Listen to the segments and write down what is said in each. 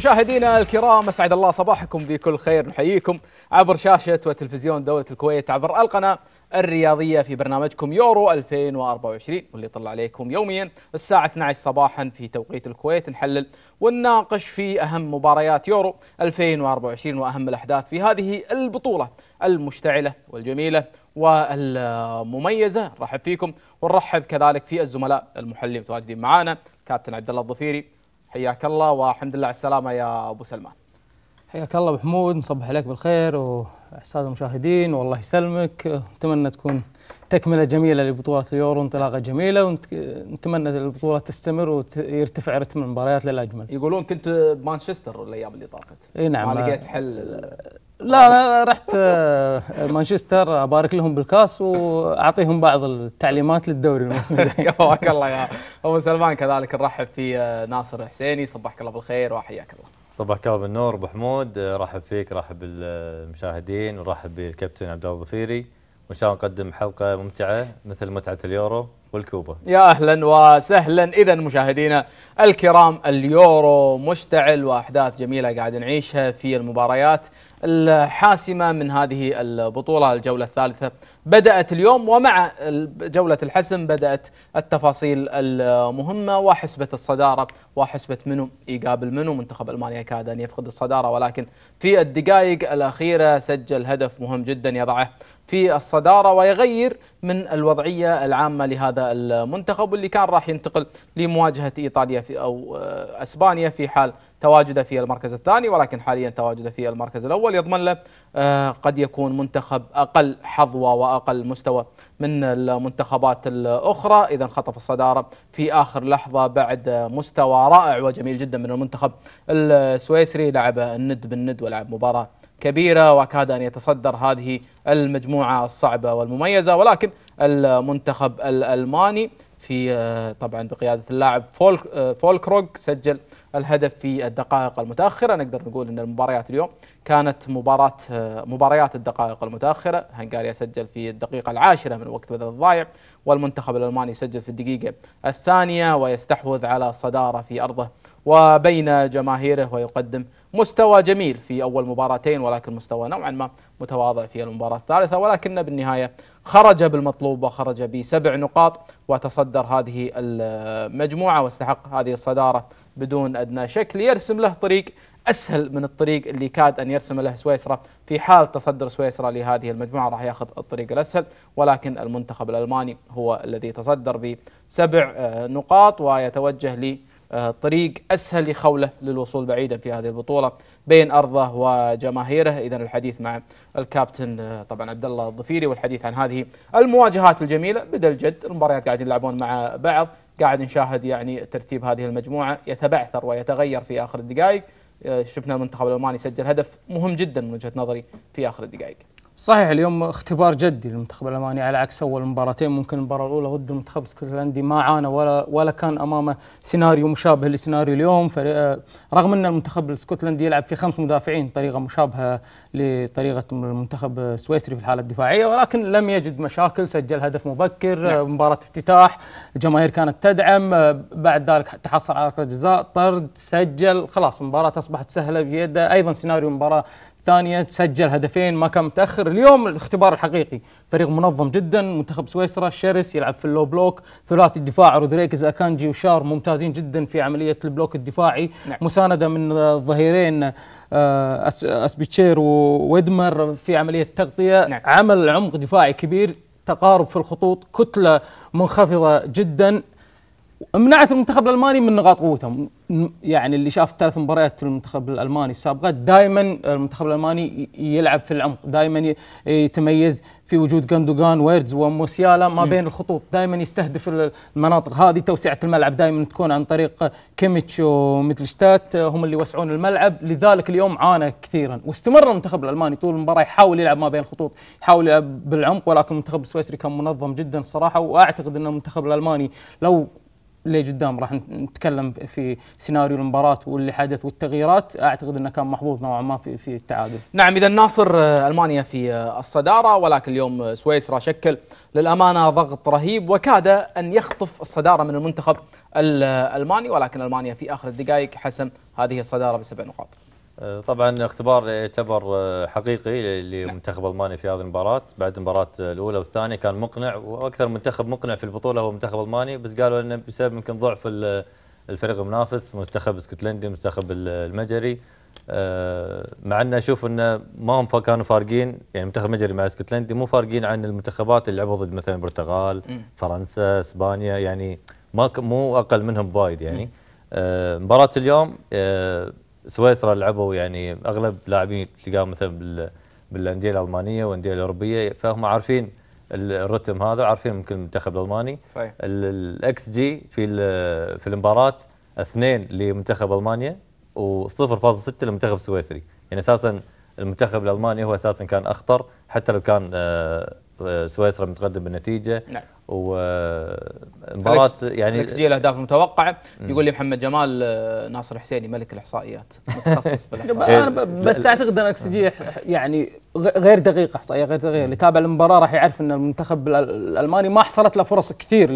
مشاهدينا الكرام اسعد الله صباحكم بكل خير نحييكم عبر شاشه وتلفزيون دوله الكويت عبر القناه الرياضيه في برنامجكم يورو 2024 واللي يطلع عليكم يوميا الساعه 12 صباحا في توقيت الكويت نحلل ونناقش في اهم مباريات يورو 2024 واهم الاحداث في هذه البطوله المشتعله والجميله والمميزه نرحب فيكم ونرحب كذلك في الزملاء المحللين المتواجدين معنا كابتن عبد الله الظفيري حياك الله والحمد لله على السلامه يا ابو سلمان حياك الله حمود نصبح عليك بالخير واحساد المشاهدين والله يسلمك نتمنى تكون تكمله جميله لبطوله اليورو انطلاقه جميله ونتمنى البطوله تستمر ويرتفع رتم المباريات للاجمل. يقولون كنت بمانشستر الايام اللي طافت. اي نعم. ما لقيت حل لا انا رحت آه، مانشستر ابارك لهم بالكاس واعطيهم بعض التعليمات للدوري الموسم حياك الله يا ابو سلمان كذلك نرحب في آه، ناصر حسيني صبحك الله بالخير وحياك الله صبحك الله بالنور ابو حمود آه، رحب فيك رحب بالمشاهدين ورحب بالكابتن عبد الله الظفيري وان شاء الله نقدم حلقه ممتعه مثل متعه اليورو والكوبا يا اهلا وسهلا اذا مشاهدينا الكرام اليورو مشتعل واحداث جميله قاعد نعيشها في المباريات الحاسمة من هذه البطولة الجولة الثالثة بدأت اليوم ومع جولة الحسم بدأت التفاصيل المهمة وحسبة الصدارة وحسبة منو يقابل منو منتخب ألمانيا كاد أن يفقد الصدارة ولكن في الدقائق الأخيرة سجل هدف مهم جدا يضعه في الصدارة ويغير من الوضعية العامة لهذا المنتخب واللي كان راح ينتقل لمواجهة إيطاليا في أو آه، أسبانيا في حال تواجده في المركز الثاني ولكن حاليا تواجده في المركز الأول يضمن له آه، قد يكون منتخب أقل حظوة وأقل مستوى من المنتخبات الأخرى إذا خطف الصدارة في آخر لحظة بعد مستوى رائع وجميل جدا من المنتخب السويسري لعب الند بالند ولعب مباراة كبيرة وكاد أن يتصدر هذه المجموعة الصعبة والمميزة ولكن المنتخب الألماني في آه، طبعا بقيادة اللاعب فولك آه، فولكروغ سجل الهدف في الدقائق المتأخرة نقدر نقول أن المباريات اليوم كانت مباراة آه، مباريات الدقائق المتأخرة هنغاريا سجل في الدقيقة العاشرة من وقت بدل الضايع والمنتخب الألماني سجل في الدقيقة الثانية ويستحوذ على الصدارة في أرضه وبين جماهيره ويقدم مستوى جميل في أول مباراتين ولكن مستوى نوعا ما متواضع في المباراة الثالثة ولكن بالنهاية خرج بالمطلوب وخرج بسبع نقاط وتصدر هذه المجموعة واستحق هذه الصدارة بدون أدنى شك ليرسم له طريق أسهل من الطريق اللي كاد أن يرسم له سويسرا في حال تصدر سويسرا لهذه المجموعة راح يأخذ الطريق الأسهل ولكن المنتخب الألماني هو الذي تصدر بسبع نقاط ويتوجه لي آه، طريق أسهل لخولة للوصول بعيدا في هذه البطولة بين أرضه وجماهيره إذا الحديث مع الكابتن آه، طبعا عبد الله الضفيري والحديث عن هذه المواجهات الجميلة بدا الجد المباريات قاعدين يلعبون مع بعض قاعد نشاهد يعني ترتيب هذه المجموعة يتبعثر ويتغير في آخر الدقائق آه، شفنا المنتخب الألماني سجل هدف مهم جدا من وجهة نظري في آخر الدقائق صحيح اليوم اختبار جدي للمنتخب الالماني على عكس اول مباراتين ممكن المباراه الاولى ضد المنتخب الاسكتلندي ما عانى ولا ولا كان امامه سيناريو مشابه لسيناريو اليوم آه، رغم ان المنتخب الاسكتلندي يلعب في خمس مدافعين طريقه مشابهه لطريقه المنتخب السويسري في الحاله الدفاعيه ولكن لم يجد مشاكل سجل هدف مبكر آه، نعم. مباراه افتتاح الجماهير كانت تدعم آه، بعد ذلك تحصل على ركله جزاء طرد سجل خلاص المباراه اصبحت سهله بيده ايضا سيناريو المباراه ثانيه سجل هدفين ما كان متاخر اليوم الاختبار الحقيقي فريق منظم جدا منتخب سويسرا شيرس يلعب في اللو بلوك ثلاثي الدفاع رودريكز اكانجي وشار ممتازين جدا في عمليه البلوك الدفاعي نعم. مسانده من الظهيرين آه، اسبيتشير وويدمر في عمليه تغطيه نعم. عمل عمق دفاعي كبير تقارب في الخطوط كتله منخفضه جدا منعت المنتخب الالماني من نقاط قوته يعني اللي شاف ثلاث مباريات المنتخب الالماني السابقه دائما المنتخب الالماني يلعب في العمق دائما يتميز في وجود غاندوغان ويرز وموسيالا ما بين الخطوط دائما يستهدف المناطق هذه توسعه الملعب دائما تكون عن طريق كيميتش شتات هم اللي يوسعون الملعب لذلك اليوم عانى كثيرا واستمر المنتخب الالماني طول المباراه يحاول يلعب ما بين الخطوط يحاول يلعب بالعمق ولكن المنتخب السويسري كان منظم جدا الصراحه واعتقد ان المنتخب الالماني لو اللي قدام راح نتكلم في سيناريو المباراة واللي حدث والتغييرات اعتقد انه كان محظوظ نوعا ما في في التعادل. نعم اذا ناصر آه، المانيا في آه، الصدارة ولكن اليوم آه، سويسرا شكل للامانة ضغط رهيب وكاد ان يخطف الصدارة من المنتخب الالماني ولكن المانيا في اخر الدقائق حسم هذه الصدارة بسبع نقاط. آه، طبعا اختبار يعتبر آه، حقيقي لمنتخب المانيا في هذه المباراه بعد المباراه الاولى والثانيه كان مقنع واكثر منتخب مقنع في البطوله هو منتخب الماني بس قالوا انه بسبب يمكن ضعف الفريق المنافس منتخب اسكتلندي منتخب المجري آه، مع انه اشوف انه ما هم كانوا فارقين يعني منتخب المجري مع اسكتلندي مو فارقين عن المنتخبات اللي لعبوا ضد مثلا البرتغال فرنسا اسبانيا يعني ما مو اقل منهم بايد يعني مباراه اليوم سويسرا لعبوا يعني اغلب لاعبين تلقاهم مثلا بالانديه الالمانيه والانديه الاوروبيه فهم عارفين الرتم هذا عارفين يمكن المنتخب الالماني صحيح الاكس جي في في المباراه اثنين لمنتخب المانيا و0.6 للمنتخب السويسري يعني اساسا المنتخب الالماني هو اساسا كان اخطر حتى لو كان آه، آه، سويسرا متقدم بالنتيجه نعم. ومباراة يعني تسجيل الاهداف المتوقعه يقول لي محمد جمال آه، ناصر حسيني ملك الاحصائيات متخصص بالاحصائيات بس اعتقد ان الاكسجيه يعني غير دقيقه احصائيه غير دقيقه اللي تابع المباراه راح يعرف ان المنتخب الالماني ما حصلت له فرص كثير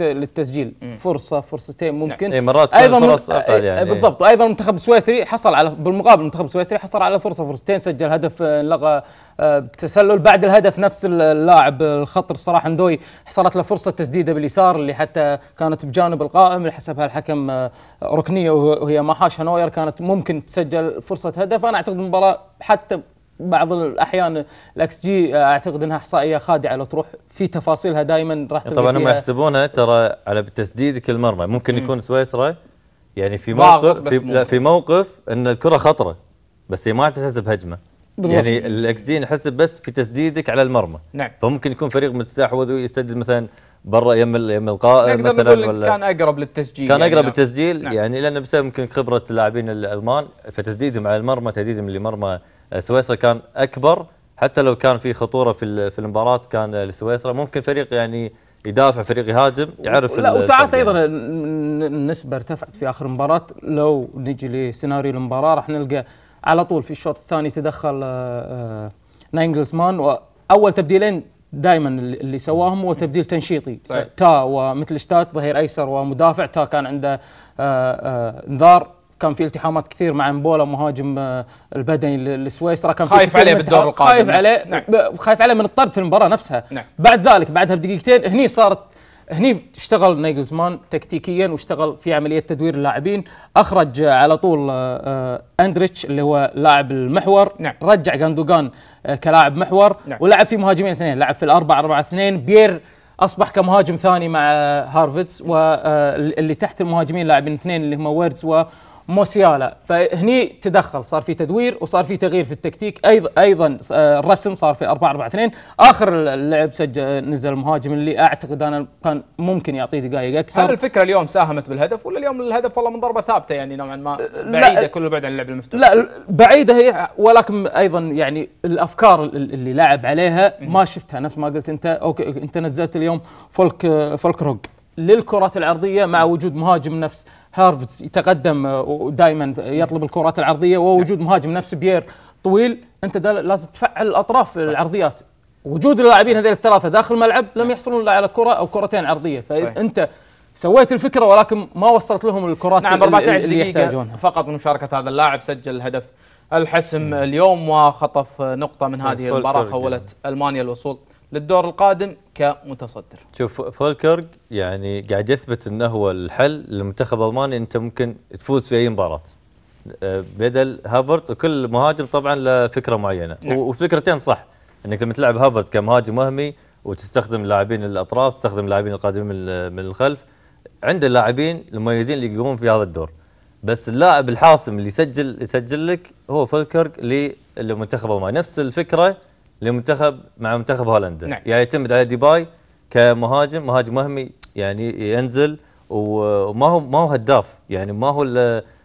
للتسجيل فرصه فرصتين نعم. ممكن نعم. مرات ايضا فرص اقل يعني إيه، بالضبط ايضا المنتخب السويسري حصل على بالمقابل المنتخب السويسري حصل على فرصه فرصتين سجل هدف آه، لغى آه، تسلل بعد الهدف نفس اللاعب الخطر الصراحه ندوي حصل حصلت له فرصه تسديده باليسار اللي حتى كانت بجانب القائم اللي حسبها الحكم آه، ركنيه وهي ما حاش هنوير كانت ممكن تسجل فرصه هدف انا اعتقد المباراه حتى بعض الاحيان الاكس جي آه، اعتقد انها احصائيه خادعه لو تروح في تفاصيلها دائما راح طبعا هم يحسبونها ترى على تسديدك كل ممكن مم. يكون سويسرا يعني في موقف في, لا في موقف ان الكره خطره بس هي ما تحسب هجمه بالضبط. يعني جي نحسب بس في تسديدك على المرمى نعم فممكن يكون فريق متستحوذ ويسدد مثلا برا يم يم القائم مثلا ولا كان اقرب للتسجيل كان يعني اقرب نعم. للتسجيل نعم. يعني لان بسبب يمكن خبره اللاعبين الالمان فتسديدهم على المرمى تهديدهم لمرمى سويسرا كان اكبر حتى لو كان في خطوره في في المباراه كان لسويسرا ممكن فريق يعني يدافع فريق يهاجم يعرف لا وساعات يعني. ايضا النسبه ارتفعت في اخر مباراه لو نجي لسيناريو المباراه راح نلقى على طول في الشوط الثاني تدخل آه، آه، ناينجلزمان واول تبديلين دائما اللي سواهم هو تبديل تنشيطي تا ومثل شتات ظهير ايسر ومدافع تا كان عنده آه، انذار كان في التحامات كثير مع مبولا مهاجم البدني لسويسرا كان خايف عليه بالدور القادم خايف عليه نعم. خايف عليه من الطرد في المباراه نفسها نعم. بعد ذلك بعدها بدقيقتين هني صارت هني اشتغل نيجلزمان تكتيكيا واشتغل في عمليه تدوير اللاعبين اخرج على طول آه، آه، اندريتش اللي هو لاعب المحور نعم. رجع غاندوغان آه، كلاعب محور نعم. ولعب في مهاجمين اثنين لعب في الأربعة أربعة اثنين بير اصبح كمهاجم ثاني مع هارفيتس واللي تحت المهاجمين لاعبين اثنين اللي هم ويردز موسيالا فهني تدخل صار في تدوير وصار في تغيير في التكتيك ايضا ايضا آه، الرسم صار في 4 4 2 اخر اللعب سجل نزل المهاجم اللي اعتقد انا كان ممكن يعطيه دقائق اكثر هل الفكره اليوم ساهمت بالهدف ولا اليوم الهدف والله من ضربه ثابته يعني نوعا ما بعيده كل البعد عن اللعب المفتوح لا بعيده هي ولكن ايضا يعني الافكار اللي لعب عليها ما شفتها نفس ما قلت انت اوكي انت نزلت اليوم فولك فولك روك للكرات العرضيه مع وجود مهاجم نفس هارفز يتقدم آه، ودائما يطلب الكرات العرضيه ووجود مهاجم نفس بيير طويل انت لازم تفعل الاطراف صح. العرضيات وجود اللاعبين هذول الثلاثه داخل الملعب لم نعم. يحصلون الا على كره او كرتين عرضيه فانت سويت الفكره ولكن ما وصلت لهم الكرات نعم 14 دقيقه يحتاجونها. فقط من مشاركه هذا اللاعب سجل الهدف الحسم اليوم وخطف نقطه من هذه المباراه خولت المانيا الوصول للدور القادم كمتصدر شوف فولكرغ يعني قاعد يثبت انه هو الحل للمنتخب الالماني انت ممكن تفوز في اي مباراه آه، بدل هابرت وكل مهاجم طبعا له فكره معينه نعم. وفكرتين صح انك لما تلعب هابرت كمهاجم وهمي وتستخدم لاعبين الاطراف تستخدم لاعبين القادمين من الخلف عند اللاعبين المميزين اللي يقومون في هذا الدور بس اللاعب الحاسم اللي يسجل يسجل لك هو فولكرغ للمنتخب الالماني نفس الفكره لمنتخب مع منتخب هولندا نعم. يعني يعتمد على ديباي كمهاجم مهاجم وهمي يعني ينزل وما هو ما هو هداف يعني ما هو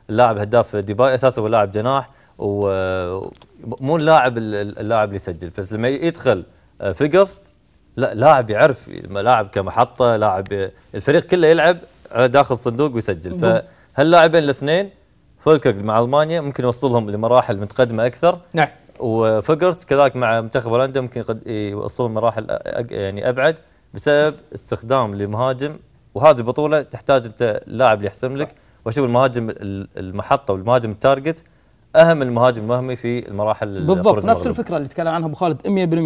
اللاعب هداف ديباي اساسا هو لاعب جناح ومو اللاعب اللاعب اللي يسجل بس لما يدخل آه، فيجرست لا لاعب يعرف لاعب كمحطه لاعب الفريق كله يلعب داخل الصندوق ويسجل فهاللاعبين الاثنين فولكرك مع المانيا ممكن يوصلهم لمراحل متقدمه اكثر نعم وفقرت كذلك مع منتخب هولندا ممكن قد يوصلون مراحل يعني ابعد بسبب استخدام لمهاجم وهذه البطوله تحتاج انت لاعب اللي يحسم لك واشوف المهاجم المحطه والمهاجم التارجت اهم المهاجم الوهمي في المراحل بالضبط نفس الفكره اللي تكلم عنها ابو خالد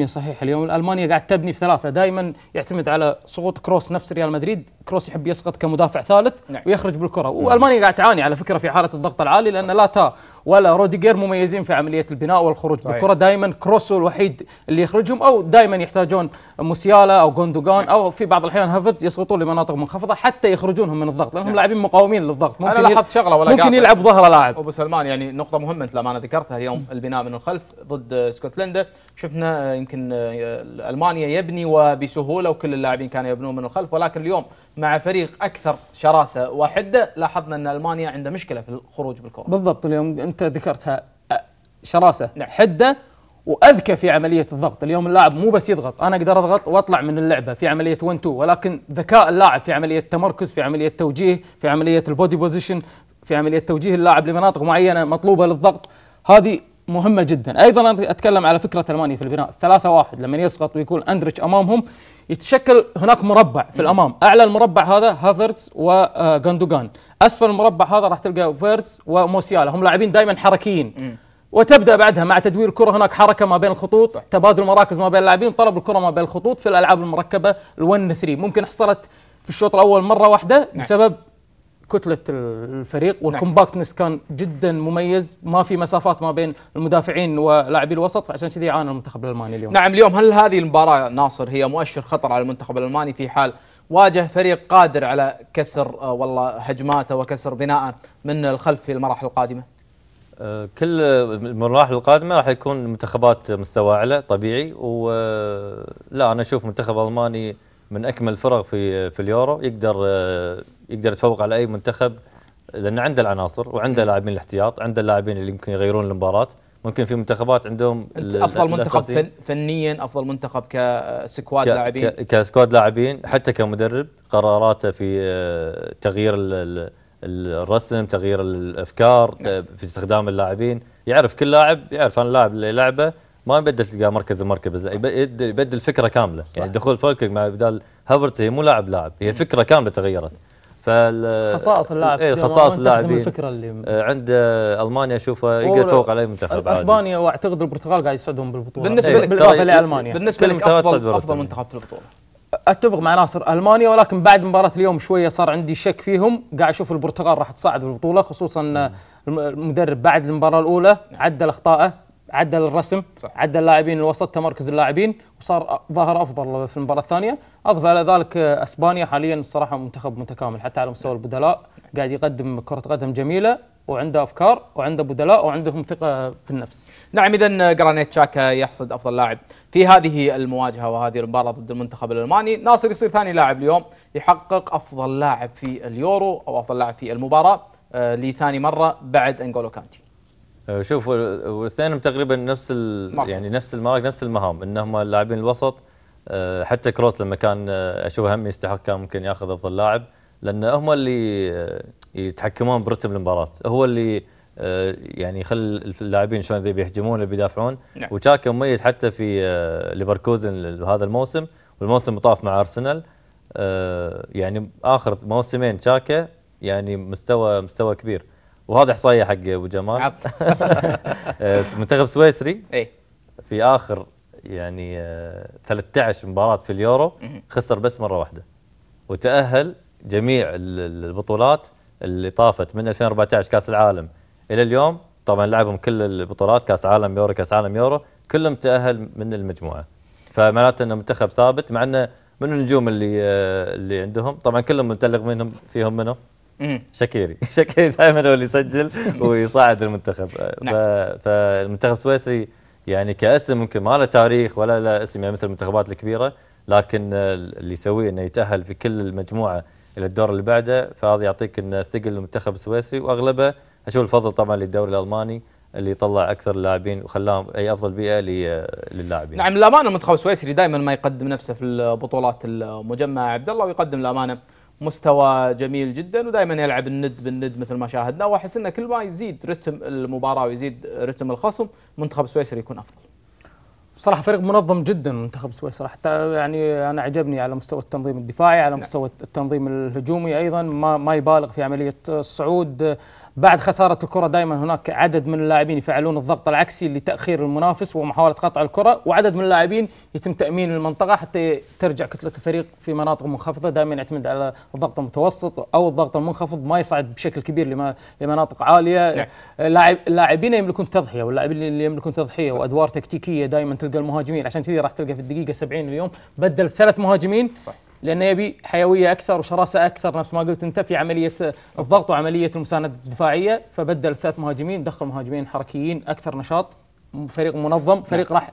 100% صحيح اليوم المانيا قاعد تبني في ثلاثه دائما يعتمد على سقوط كروس نفس ريال مدريد كروس يحب يسقط كمدافع ثالث نعم. ويخرج بالكره نعم. والمانيا قاعد تعاني على فكره في حاله الضغط العالي لان لا تا ولا روديجر مميزين في عمليه البناء والخروج صحيح. بالكره دائما كروس الوحيد اللي يخرجهم او دائما يحتاجون موسيالا او جوندوجان نعم. او في بعض الاحيان هافرز يسقطون لمناطق منخفضه حتى يخرجونهم من الضغط لانهم نعم. لاعبين مقاومين للضغط ممكن أنا لاحظت شغله ولا ممكن يلعب ظهر لاعب ابو سلمان يعني نقطه مهمه مهمه ما انا ذكرتها اليوم البناء من الخلف ضد اسكتلندا شفنا يمكن آه، المانيا يبني وبسهوله وكل اللاعبين كانوا يبنون من الخلف ولكن اليوم مع فريق اكثر شراسه وحده لاحظنا ان المانيا عندها مشكله في الخروج بالكره بالضبط اليوم انت ذكرتها آه، شراسه نعم. حده واذكى في عمليه الضغط، اليوم اللاعب مو بس يضغط، انا اقدر اضغط واطلع من اللعبه في عمليه 1 2 ولكن ذكاء اللاعب في عمليه التمركز، في عمليه التوجيه، في عمليه البودي بوزيشن، في عمليه توجيه اللاعب لمناطق معينه مطلوبه للضغط هذه مهمه جدا ايضا انا اتكلم على فكره المانيا في البناء ثلاثة واحد لما يسقط ويكون اندريتش امامهم يتشكل هناك مربع في الامام اعلى المربع هذا هافرتز وغاندوغان آه، اسفل المربع هذا راح تلقى فيرتز وموسيالا هم لاعبين دائما حركيين وتبدا بعدها مع تدوير الكره هناك حركه ما بين الخطوط تبادل مراكز ما بين اللاعبين طلب الكره ما بين الخطوط في الالعاب المركبه ال1 3 ممكن حصلت في الشوط الاول مره واحده نعم. بسبب كتله الفريق نعم. والكومباكتنس كان جدا مميز ما في مسافات ما بين المدافعين ولاعبي الوسط فعشان كذا عانى المنتخب الالماني اليوم نعم اليوم هل هذه المباراه ناصر هي مؤشر خطر على المنتخب الالماني في حال واجه فريق قادر على كسر آه، والله هجماته وكسر بناءه من الخلف في المراحل القادمه آه، كل المراحل القادمه راح يكون منتخبات مستوى اعلى طبيعي ولا آه، انا اشوف منتخب الماني من اكمل الفرق في في اليورو يقدر يقدر يتفوق على اي منتخب لان عنده العناصر وعنده لاعبين الاحتياط عنده اللاعبين اللي يمكن يغيرون المباراه ممكن في منتخبات عندهم افضل منتخب فن فنيا افضل منتخب كسكواد لاعبين كسكواد لاعبين حتى كمدرب قراراته في آه، تغيير الرسم تغيير الافكار نعم. في استخدام اللاعبين يعرف كل لاعب يعرف انا اللاعب اللي لعبه ما يبدل تلقاه مركز بمركز يبدل فكره كامله يعني صح. يعني دخول فولكنج مع بدال هافرتز هي مو لاعب لاعب هي فكره كامله تغيرت فال خصائص اللاعب ايه خصائص اللاعبين الفكره اللي آه، عند المانيا اشوفه يقدر يتفوق على اي منتخب عادي اسبانيا واعتقد البرتغال قاعد يسعدهم بالبطوله بالنسبه إيه، لك بالاضافه لالمانيا بالنسبه لك افضل افضل منتخب في البطوله اتفق مع ناصر المانيا ولكن بعد مباراه اليوم شويه صار عندي شك فيهم قاعد اشوف البرتغال راح تصعد بالبطوله خصوصا المدرب بعد المباراه الاولى عدل اخطائه عدل الرسم صح. عدل اللاعبين الوسط تمركز اللاعبين وصار ظهر افضل في المباراه الثانيه اضف على ذلك اسبانيا حاليا الصراحه منتخب متكامل حتى على مستوى البدلاء قاعد يقدم كره قدم جميله وعنده افكار وعنده بدلاء وعندهم ثقه في النفس. نعم اذا جرانيت شاكا يحصد افضل لاعب في هذه المواجهه وهذه المباراه ضد المنتخب الالماني، ناصر يصير ثاني لاعب اليوم يحقق افضل لاعب في اليورو او افضل لاعب في المباراه آه، لثاني مره بعد انجولو كانتي. آه، شوف والاثنين تقريبا نفس يعني نفس المراكز نفس المهام انهم اللاعبين الوسط آه، حتى كروس لما كان آه، اشوفه هم يستحق كان ممكن ياخذ افضل لاعب لان هم اللي يتحكمون برتم المباراه هو اللي يعني يخلي اللاعبين شلون اذا بيهجمون اللي بيدافعون نعم. وشاكا مميز حتى في ليفركوزن هذا الموسم والموسم مطاف مع ارسنال يعني اخر موسمين شاكا يعني مستوى مستوى كبير وهذا احصائيه حق ابو جمال آه، منتخب سويسري اي في اخر يعني 13 آه، مباراه في اليورو خسر بس مره واحده وتاهل جميع البطولات اللي طافت من 2014 كاس العالم الى اليوم طبعا لعبهم كل البطولات كاس عالم يورو كاس عالم يورو كلهم تاهل من المجموعه فمعناته انه منتخب ثابت مع انه من النجوم اللي آه، اللي عندهم طبعا كلهم متلق منهم فيهم منهم شكيري شكيري دائما هو اللي يسجل ويصعد المنتخب نعم. فالمنتخب السويسري يعني كاسم ممكن ما له تاريخ ولا له اسم يعني مثل المنتخبات الكبيره لكن اللي يسويه انه يتاهل في كل المجموعه الى الدور اللي بعده فهذا يعطيك انه ثقل المنتخب السويسري واغلبه اشوف الفضل طبعا للدوري الالماني اللي طلع اكثر اللاعبين وخلاهم اي افضل بيئه للاعبين. نعم للامانه المنتخب السويسري دائما ما يقدم نفسه في البطولات المجمعه عبد الله ويقدم الامانه مستوى جميل جدا ودائما يلعب الند بالند مثل ما شاهدنا واحس انه كل ما يزيد رتم المباراه ويزيد رتم الخصم منتخب سويسرا يكون افضل. بصراحه فريق منظم جدا منتخب سويسرا حتى يعني انا عجبني على مستوى التنظيم الدفاعي على نعم. مستوى التنظيم الهجومي ايضا ما ما يبالغ في عمليه الصعود بعد خسارة الكرة دائما هناك عدد من اللاعبين يفعلون الضغط العكسي لتأخير المنافس ومحاولة قطع الكرة وعدد من اللاعبين يتم تأمين المنطقة حتى ترجع كتلة الفريق في مناطق منخفضة دائما يعتمد على الضغط المتوسط أو الضغط المنخفض ما يصعد بشكل كبير لمناطق عالية نعم. اللاعبين يملكون تضحية واللاعبين اللي يملكون تضحية وأدوار تكتيكية دائما تلقى المهاجمين عشان كذي راح تلقى في الدقيقة 70 اليوم بدل ثلاث مهاجمين صح. لانه يبي حيويه اكثر وشراسه اكثر نفس ما قلت انت في عمليه الضغط وعمليه المسانده الدفاعيه فبدل ثلاث مهاجمين دخل مهاجمين حركيين اكثر نشاط فريق منظم فريق راح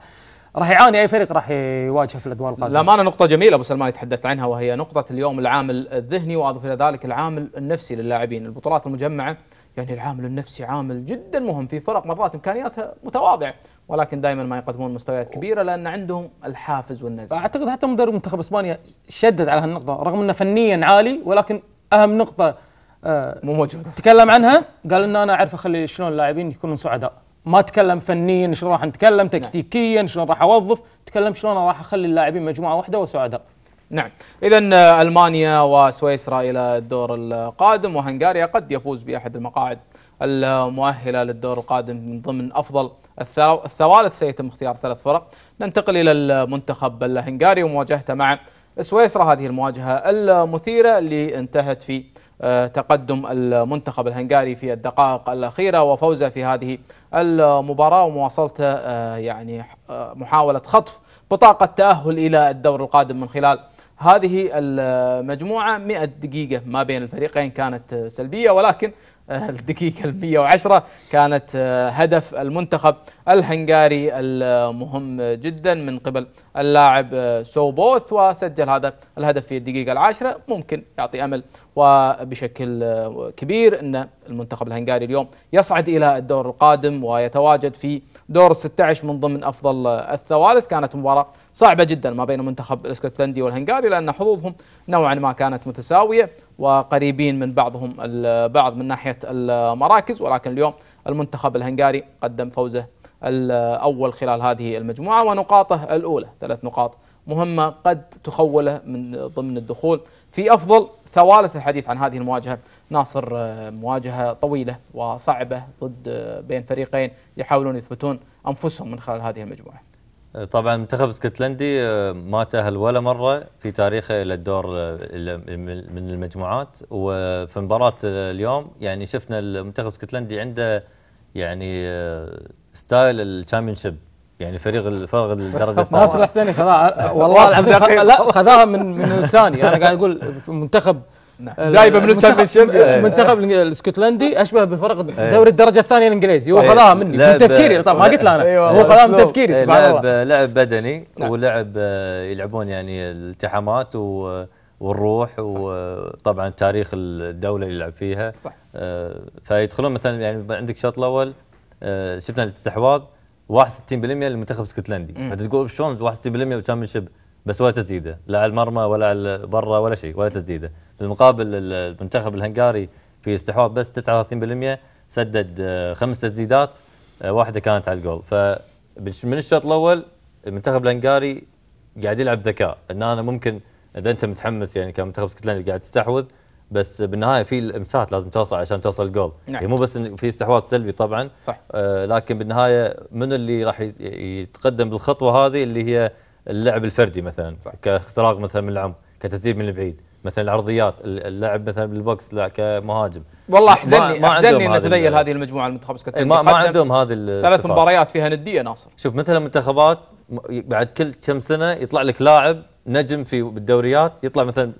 راح يعاني اي فريق راح يواجهه في الادوار القادمه. للامانه نقطة جميلة ابو سلمان يتحدث عنها وهي نقطة اليوم العامل الذهني واضف الى ذلك العامل النفسي للاعبين، البطولات المجمعة يعني العامل النفسي عامل جدا مهم في فرق مرات امكانياتها متواضعة، ولكن دائما ما يقدمون مستويات كبيره لان عندهم الحافز والنزعه. اعتقد حتى مدرب منتخب اسبانيا شدد على هالنقطه رغم انه فنيا عالي ولكن اهم نقطه آه، مو موجوده تكلم عنها قال ان انا اعرف اخلي شلون اللاعبين يكونون سعداء ما تكلم فنيا شلون راح نتكلم نعم. تكتيكيا شلون راح اوظف تكلم شلون راح اخلي اللاعبين مجموعه واحده وسعداء نعم اذا آه، المانيا وسويسرا الى الدور القادم وهنغاريا قد يفوز باحد المقاعد المؤهله للدور القادم من ضمن افضل الثوالث سيتم اختيار ثلاث فرق ننتقل إلى المنتخب الهنغاري ومواجهته مع سويسرا هذه المواجهة المثيرة اللي انتهت في آه، تقدم المنتخب الهنغاري في الدقائق الأخيرة وفوزه في هذه المباراة ومواصلته آه، يعني آه، محاولة خطف بطاقة تأهل إلى الدور القادم من خلال هذه المجموعة 100 دقيقة ما بين الفريقين كانت سلبية ولكن آه، الدقيقة ال 110 كانت آه، هدف المنتخب الهنغاري المهم جدا من قبل اللاعب آه، سوبوث وسجل هذا الهدف في الدقيقة العاشرة ممكن يعطي أمل وبشكل كبير أن المنتخب الهنغاري اليوم يصعد إلى الدور القادم ويتواجد في دور ال 16 من ضمن افضل الثوالث كانت مباراه صعبه جدا ما بين المنتخب الاسكتلندي والهنغاري لان حظوظهم نوعا ما كانت متساويه وقريبين من بعضهم البعض من ناحيه المراكز ولكن اليوم المنتخب الهنغاري قدم فوزه الاول خلال هذه المجموعه ونقاطه الاولى ثلاث نقاط مهمه قد تخوله من ضمن الدخول في افضل ثوالث الحديث عن هذه المواجهه ناصر آه، مواجهة طويلة وصعبة ضد آه، بين فريقين يحاولون يثبتون أنفسهم من خلال هذه المجموعة آه، طبعا المنتخب الاسكتلندي ما تأهل ولا مرة في تاريخه إلى الدور من المجموعات وفي مباراة اليوم يعني شفنا المنتخب الاسكتلندي عنده يعني ستايل الشامبيون يعني فريق الفرق الدرجه الثانيه ناصر الحسيني خذاها والله لا خذاها من من لساني انا قاعد اقول منتخب نعم. جايبه من الشامبيونشيب المنتخب إيه. الاسكتلندي اشبه بفرق إيه. دوري الدرجه الثانيه الانجليزي هو إيه. خذاها مني من تفكيري طبعا ما قلت له انا هو خذاها من تفكيري سبحان الله لعب بدني نعم. ولعب آه، يلعبون يعني و والروح صح. وطبعا تاريخ الدوله اللي يلعب فيها صح. آه، فيدخلون مثلا يعني عندك الشوط الاول آه، شفنا الاستحواذ 61% للمنتخب الاسكتلندي فتقول شلون 61% شيب بس ولا تسديده لا على المرمى ولا على برا ولا شيء ولا تسديده بالمقابل المنتخب الهنغاري في استحواذ بس 39% سدد آه، خمس تسديدات آه، واحده كانت على الجول فمن الشوط الاول المنتخب الهنغاري قاعد يلعب ذكاء ان انا ممكن اذا انت متحمس يعني كمنتخب اسكتلندي قاعد تستحوذ بس بالنهايه في الامسات لازم توصل عشان توصل الجول نعم. يعني مو بس في استحواذ سلبي طبعا صح آه لكن بالنهايه من اللي راح يتقدم بالخطوه هذه اللي هي اللعب الفردي مثلا صح. كاختراق مثلا من العمق كتسديد من البعيد مثلا العرضيات اللعب مثلا بالبوكس لا كمهاجم والله احزنني ما احزنني ان تذيل هذه المجموعه المنتخب إيه، ما, ما عندهم هذه ثلاث مباريات فيها نديه ناصر شوف مثلا المنتخبات بعد كل كم سنه يطلع لك لاعب نجم في بالدوريات يطلع مثلا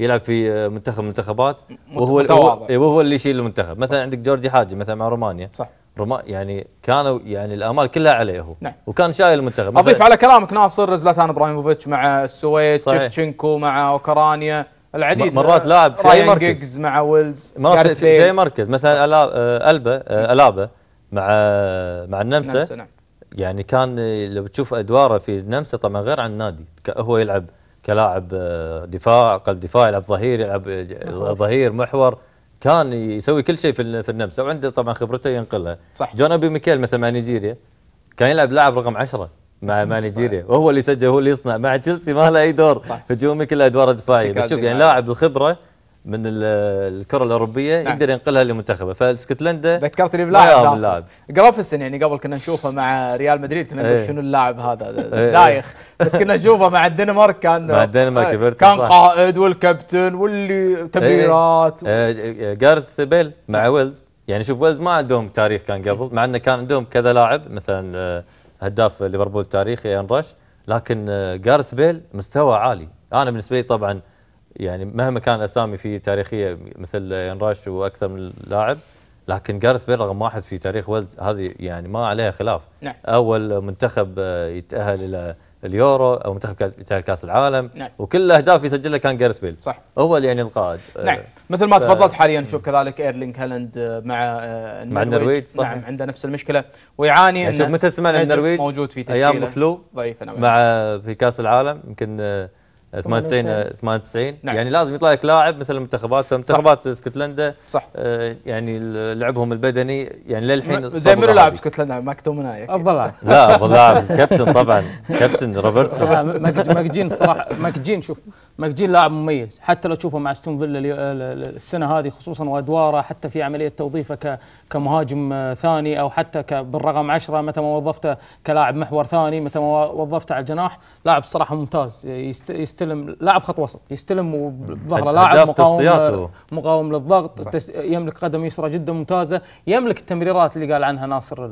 يلعب في آه، منتخب منتخبات وهو وهو, إيه، وهو اللي يشيل المنتخب مثلا عندك جورجي حاجي مثلا مع رومانيا صح رما يعني كانوا يعني الامال كلها عليه هو نعم. وكان شايل المنتخب اضيف على كلامك ناصر زلاتان ابراهيموفيتش مع السويد شيفتشنكو مع اوكرانيا العديد مرات لاعب في اي مركز مع ويلز مرات في, في اي مركز مثلا آه، البا آه، الابا مع مع النمسا نعم. يعني كان لو تشوف ادواره في النمسا طبعا غير عن النادي هو يلعب كلاعب آه، دفاع قلب دفاع يلعب ظهير يلعب ظهير محور كان يسوي كل شيء في في النمسا وعنده طبعا خبرته ينقلها صح جون ابي ميكيل مثلا مع نيجيريا كان يلعب لاعب رقم 10 مع مع نيجيريا وهو اللي سجل هو اللي يصنع مع تشيلسي ما له اي دور هجومي كله ادوار دفاعيه بس شوف يعني لاعب الخبره من الكره الاوروبيه نعم. يقدر ينقلها لمنتخبه فاسكتلندا ذكرتني بلاعب جرافسن يعني قبل كنا نشوفه مع ريال مدريد كنا نقول ايه. شنو اللاعب هذا إيه. دايخ بس كنا نشوفه مع الدنمارك كان مع الدنمارك كبرت إيه. كان قائد والكابتن واللي تبريرات ايه. و... إيه. جارث بيل مع نعم. ويلز يعني شوف ويلز ما عندهم تاريخ كان قبل مع انه كان عندهم كذا لاعب مثلا آه، هداف ليفربول التاريخي رش لكن آه، جارث بيل مستوى عالي انا بالنسبه لي طبعا يعني مهما كان اسامي في تاريخيه مثل ينراش واكثر من لاعب لكن جارث بيل رقم واحد في تاريخ ويلز هذه يعني ما عليها خلاف نعم. اول منتخب آه، يتاهل الى اليورو او منتخب يتاهل كاس العالم نعم. وكل الاهداف يسجلها كان جارث بيل صح هو اللي يعني القائد آه، نعم مثل ما ف... تفضلت حاليا نشوف كذلك ايرلينج هالاند آه، مع النرويج مع النرويج صح نعم عنده نفس المشكله ويعاني يعني شوف متى سمعنا النرويج موجود في تشكيله ايام فلو ضعيفه نعم. مع في كاس العالم يمكن 98 98 نعم. يعني لازم يطلع لك لاعب مثل المنتخبات فمنتخبات اسكتلندا صح آه يعني لعبهم البدني يعني للحين زين منو لاعب اسكتلندا ماكتومناي افضل لاعب لا افضل لاعب كابتن طبعا كابتن روبرتسون ماكجين الصراحه ماكجين شوف ماكجيل لاعب مميز حتى لو تشوفه مع استون فيلا السنه هذه خصوصا وادواره حتى في عمليه توظيفه كمهاجم ثاني او حتى بالرقم 10 متى ما وظفته كلاعب محور ثاني متى ما وظفته على الجناح لاعب صراحه ممتاز يستلم لاعب خط وسط يستلم وظهره لاعب مقاوم مقاوم للضغط يملك قدم يسرى جدا ممتازه يملك التمريرات اللي قال عنها ناصر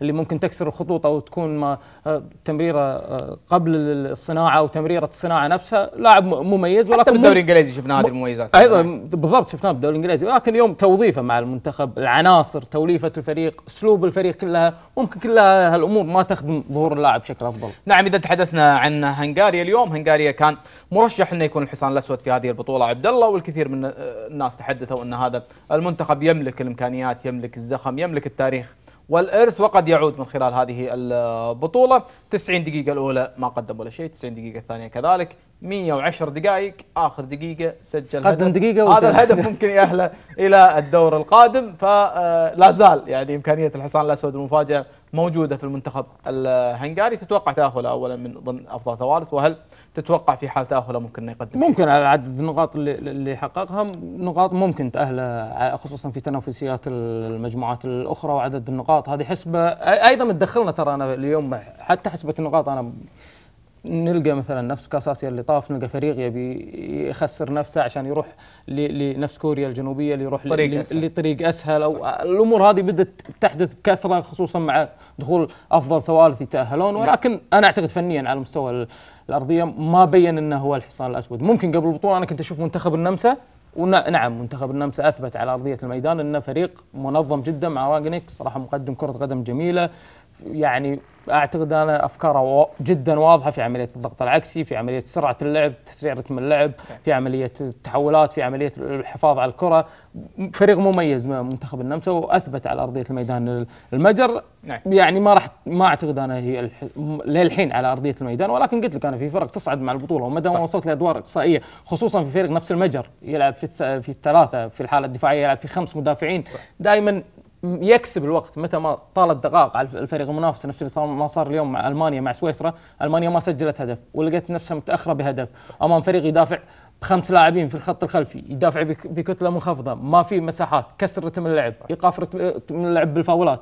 اللي ممكن تكسر الخطوط او تكون ما آه، تمريره آه، قبل الصناعه او تمريره الصناعه نفسها لاعب مميز ولكن حتى بالدوري الانجليزي شفنا هذه المميزات ايضا بالضبط شفناها بالدوري الانجليزي ولكن اليوم توظيفه مع المنتخب العناصر توليفه الفريق اسلوب الفريق كلها ممكن كلها هالامور ما تخدم ظهور اللاعب بشكل افضل نعم اذا تحدثنا عن هنغاريا اليوم هنغاريا كان مرشح انه يكون الحصان الاسود في هذه البطوله عبد الله والكثير من الناس تحدثوا ان هذا المنتخب يملك الامكانيات يملك الزخم يملك التاريخ والارث وقد يعود من خلال هذه البطوله 90 دقيقه الاولى ما قدم ولا شيء 90 دقيقه الثانيه كذلك 110 دقائق اخر دقيقه سجل قدم دقيقه هذا الهدف ممكن ياهله الى الدور القادم فلا آه، زال يعني امكانيه الحصان الاسود المفاجاه موجوده في المنتخب الهنغاري تتوقع تاهله اولا من ضمن افضل ثوارث وهل تتوقع في حال تاهله ممكن انه يقدم ممكن على عدد النقاط اللي, اللي حققها نقاط ممكن تاهله خصوصا في تنافسيات المجموعات الاخرى وعدد النقاط هذه حسبه ايضا تدخلنا ترى انا اليوم حتى حسبه النقاط انا نلقى مثلا نفس كاس اسيا اللي طاف نلقى فريق يبي يخسر نفسه عشان يروح لنفس كوريا الجنوبيه اللي يروح طريق أسهل. لطريق اسهل او صح. الامور هذه بدات تحدث بكثره خصوصا مع دخول افضل ثوالث يتاهلون نعم. ولكن انا اعتقد فنيا على مستوى الارضيه ما بين انه هو الحصان الاسود ممكن قبل البطوله انا كنت اشوف منتخب النمسا ونعم منتخب النمسا اثبت على ارضيه الميدان انه فريق منظم جدا مع راجنيك صراحه مقدم كره قدم جميله يعني اعتقد انا افكاره جدا واضحه في عمليه الضغط العكسي، في عمليه سرعه اللعب، تسريع رتم اللعب، في عمليه التحولات، في عمليه الحفاظ على الكره، فريق مميز منتخب النمسا واثبت على ارضيه الميدان المجر نعم. يعني ما راح ما اعتقد انا هي للحين على ارضيه الميدان ولكن قلت لك انا في فرق تصعد مع البطوله ومدى ما وصلت لادوار اقصائيه خصوصا في فريق نفس المجر يلعب في في الثلاثه في الحاله الدفاعيه يلعب في خمس مدافعين دائما يكسب الوقت متى ما طالت دقائق على الفريق المنافس نفس اللي صار ما صار اليوم مع المانيا مع سويسرا المانيا ما سجلت هدف ولقيت نفسها متاخره بهدف امام فريق يدافع بخمس لاعبين في الخط الخلفي يدافع بكتله منخفضه ما في مساحات كسر رتم اللعب ايقاف رتم اللعب بالفاولات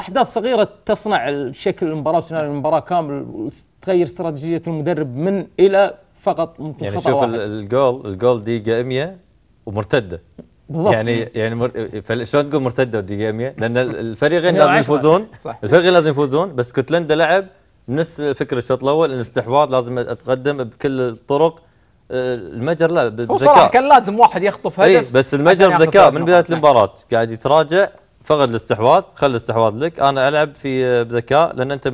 احداث صغيره تصنع شكل المباراه وسيناريو المباراه كامل تغير استراتيجيه المدرب من الى فقط يعني شوف واحد. الجول الجول دقيقه 100 ومرتده بالضبط يعني يعني شلون تقول مرتده 100؟ لان الفريقين لازم يفوزون الفريقين لازم يفوزون بس كوتلندا لعب نفس فكره الشوط الاول الاستحواذ لازم اتقدم بكل الطرق آه، المجر لا بذكاء صراحه كان لازم واحد يخطف إيه، هدف ايه بس المجر بذكاء من بدايه نعم. المباراه قاعد يتراجع فقد الاستحواذ خلي الاستحواذ لك انا العب في آه، بذكاء لان انت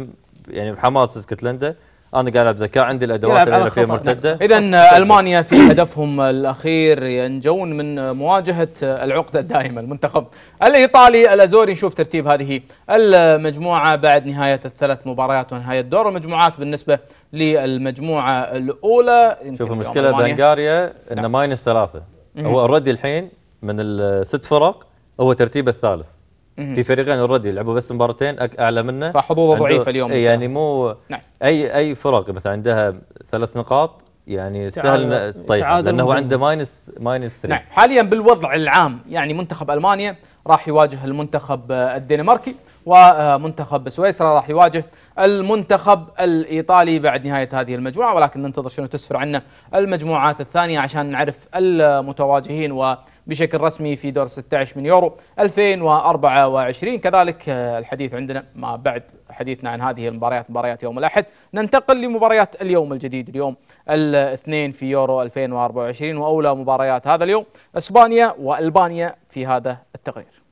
يعني بحماس اسكتلندا انا قاعد العب ذكاء عندي الادوات اللي فيها مرتده اذا آه، المانيا في هدفهم الاخير ينجون من مواجهه آه، العقده الدائمه المنتخب الايطالي الازوري نشوف ترتيب هذه المجموعه بعد نهايه الثلاث مباريات ونهايه دور المجموعات بالنسبه للمجموعه الاولى شوف المشكله بهنغاريا انه نعم. ماينس ثلاثه هو اوريدي الحين من الست فرق هو ترتيب الثالث في فريقين اوريدي لعبوا بس مباراتين اعلى منه فحظوظه ضعيفه اليوم إيه، يعني مو نعم. اي اي فرق مثلا عندها ثلاث نقاط يعني سهل طيب لانه هو عنده ماينس ماينس 3 نعم حاليا بالوضع العام يعني منتخب المانيا راح يواجه المنتخب الدنماركي ومنتخب سويسرا راح يواجه المنتخب الايطالي بعد نهايه هذه المجموعه ولكن ننتظر شنو تسفر عنا المجموعات الثانيه عشان نعرف المتواجهين و بشكل رسمي في دور 16 من يورو 2024 كذلك آه، الحديث عندنا ما بعد حديثنا عن هذه المباريات مباريات يوم الأحد ننتقل لمباريات اليوم الجديد اليوم الاثنين في يورو 2024 وأولى مباريات هذا اليوم إسبانيا وألبانيا في هذا التقرير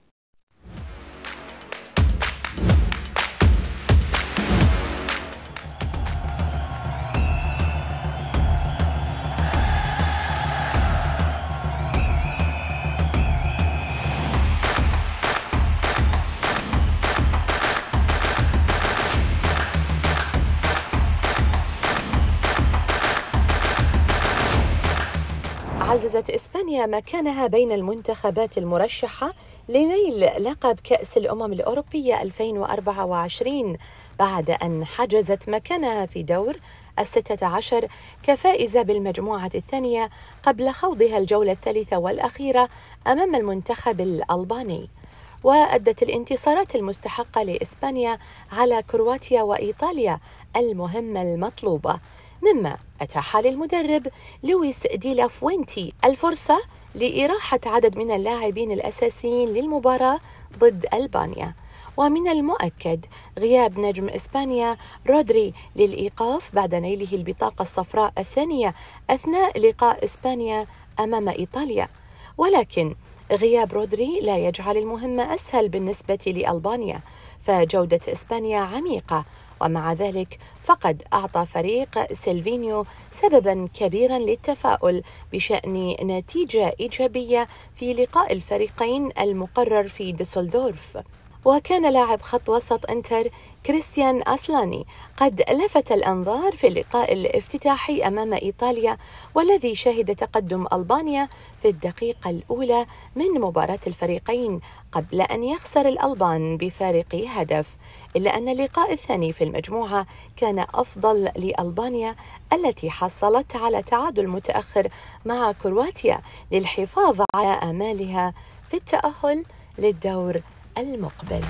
ألمانيا مكانها بين المنتخبات المرشحة لنيل لقب كأس الأمم الأوروبية 2024 بعد أن حجزت مكانها في دور الستة عشر كفائزة بالمجموعة الثانية قبل خوضها الجولة الثالثة والأخيرة أمام المنتخب الألباني وأدت الانتصارات المستحقة لإسبانيا على كرواتيا وإيطاليا المهمة المطلوبة مما أتاح للمدرب لويس ديلا فوينتي الفرصة لإراحة عدد من اللاعبين الأساسيين للمباراة ضد ألبانيا ومن المؤكد غياب نجم إسبانيا رودري للإيقاف بعد نيله البطاقة الصفراء الثانية أثناء لقاء إسبانيا أمام إيطاليا ولكن غياب رودري لا يجعل المهمة أسهل بالنسبة لألبانيا فجودة إسبانيا عميقة ومع ذلك فقد أعطى فريق سيلفينيو سببا كبيرا للتفاؤل بشأن نتيجة إيجابية في لقاء الفريقين المقرر في دوسلدورف وكان لاعب خط وسط انتر كريستيان أسلاني قد لفت الأنظار في اللقاء الافتتاحي أمام إيطاليا والذي شهد تقدم ألبانيا في الدقيقة الأولى من مباراة الفريقين قبل أن يخسر الألبان بفارق هدف إلا أن اللقاء الثاني في المجموعة كان أفضل لألبانيا التي حصلت على تعادل متأخر مع كرواتيا للحفاظ على آمالها في التأهل للدور المقبل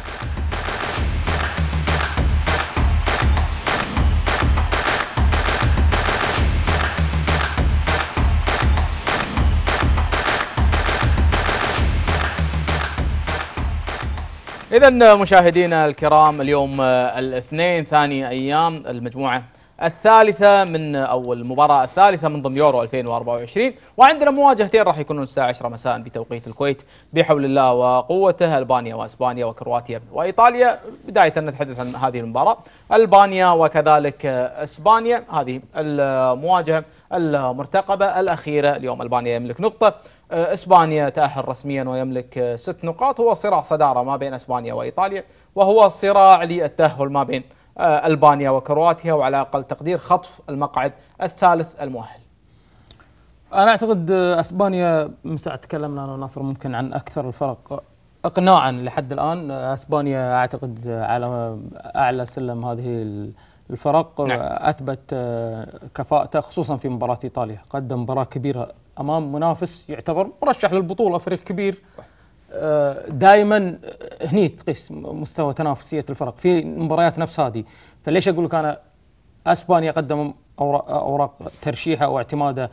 إذا مشاهدينا الكرام اليوم آه، الاثنين ثاني أيام المجموعة الثالثة من أو المباراة الثالثة من ضمن يورو 2024 وعندنا مواجهتين راح يكونون الساعة 10 مساء بتوقيت الكويت بحول الله وقوته ألبانيا وإسبانيا وكرواتيا وإيطاليا بداية نتحدث عن هذه المباراة ألبانيا وكذلك آه، إسبانيا هذه المواجهة المرتقبة الأخيرة اليوم ألبانيا يملك نقطة آه، إسبانيا تأهل رسميا ويملك آه، ست نقاط هو صراع صدارة ما بين إسبانيا وإيطاليا وهو صراع للتأهل ما بين آه، ألبانيا وكرواتيا وعلى أقل تقدير خطف المقعد الثالث المؤهل أنا أعتقد أسبانيا من ساعة تكلمنا أنا وناصر ممكن عن أكثر الفرق إقناعا لحد الآن أسبانيا أعتقد على أعلى سلم هذه الفرق نعم. أثبت كفاءته خصوصا في مباراة إيطاليا قدم مباراة كبيرة امام منافس يعتبر مرشح للبطوله فريق كبير صح آه، دائما آه، هني تقيس مستوى تنافسيه الفرق في مباريات نفس هذه فليش اقول لك انا اسبانيا قدم اوراق ترشيحه واعتماده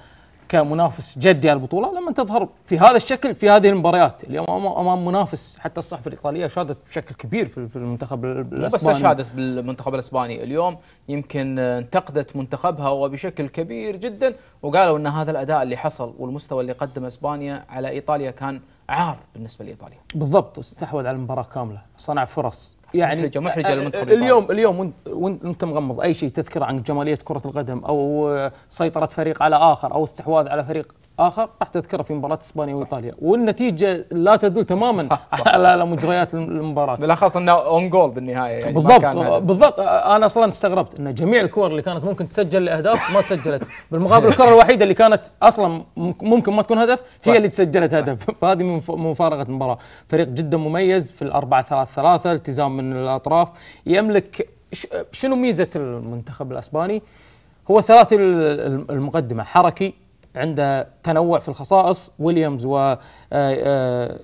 كمنافس جدي على البطوله لما تظهر في هذا الشكل في هذه المباريات اليوم امام منافس حتى الصحف الايطاليه شادت بشكل كبير في المنتخب الاسباني بس شادت بالمنتخب الاسباني اليوم يمكن انتقدت منتخبها وبشكل كبير جدا وقالوا ان هذا الاداء اللي حصل والمستوى اللي قدم اسبانيا على ايطاليا كان عار بالنسبه لايطاليا بالضبط استحوذ على المباراه كامله صنع فرص يعني محرجه محرجه آه، للمنتخب اليوم اليوم وانت مغمض اي شيء تذكر عن جماليه كره القدم او آه، سيطره فريق على اخر او استحواذ على فريق اخر راح تذكره في مباراه اسبانيا وايطاليا والنتيجه لا تدل تماما صح صح على مجريات المباراه بالاخص انه اون جول بالنهايه يعني بالضبط بالضبط انا اصلا استغربت ان جميع الكور اللي كانت ممكن تسجل لاهداف ما تسجلت بالمقابل الكره الوحيده اللي كانت اصلا ممكن ما تكون هدف هي اللي تسجلت هدف فهذه من مفارقه المباراه فريق جدا مميز في 4 ثلاث ثلاثة التزام من الاطراف يملك شنو ميزه المنتخب الاسباني هو ثلاثي المقدمه حركي عنده تنوع في الخصائص ويليامز ويامال آه،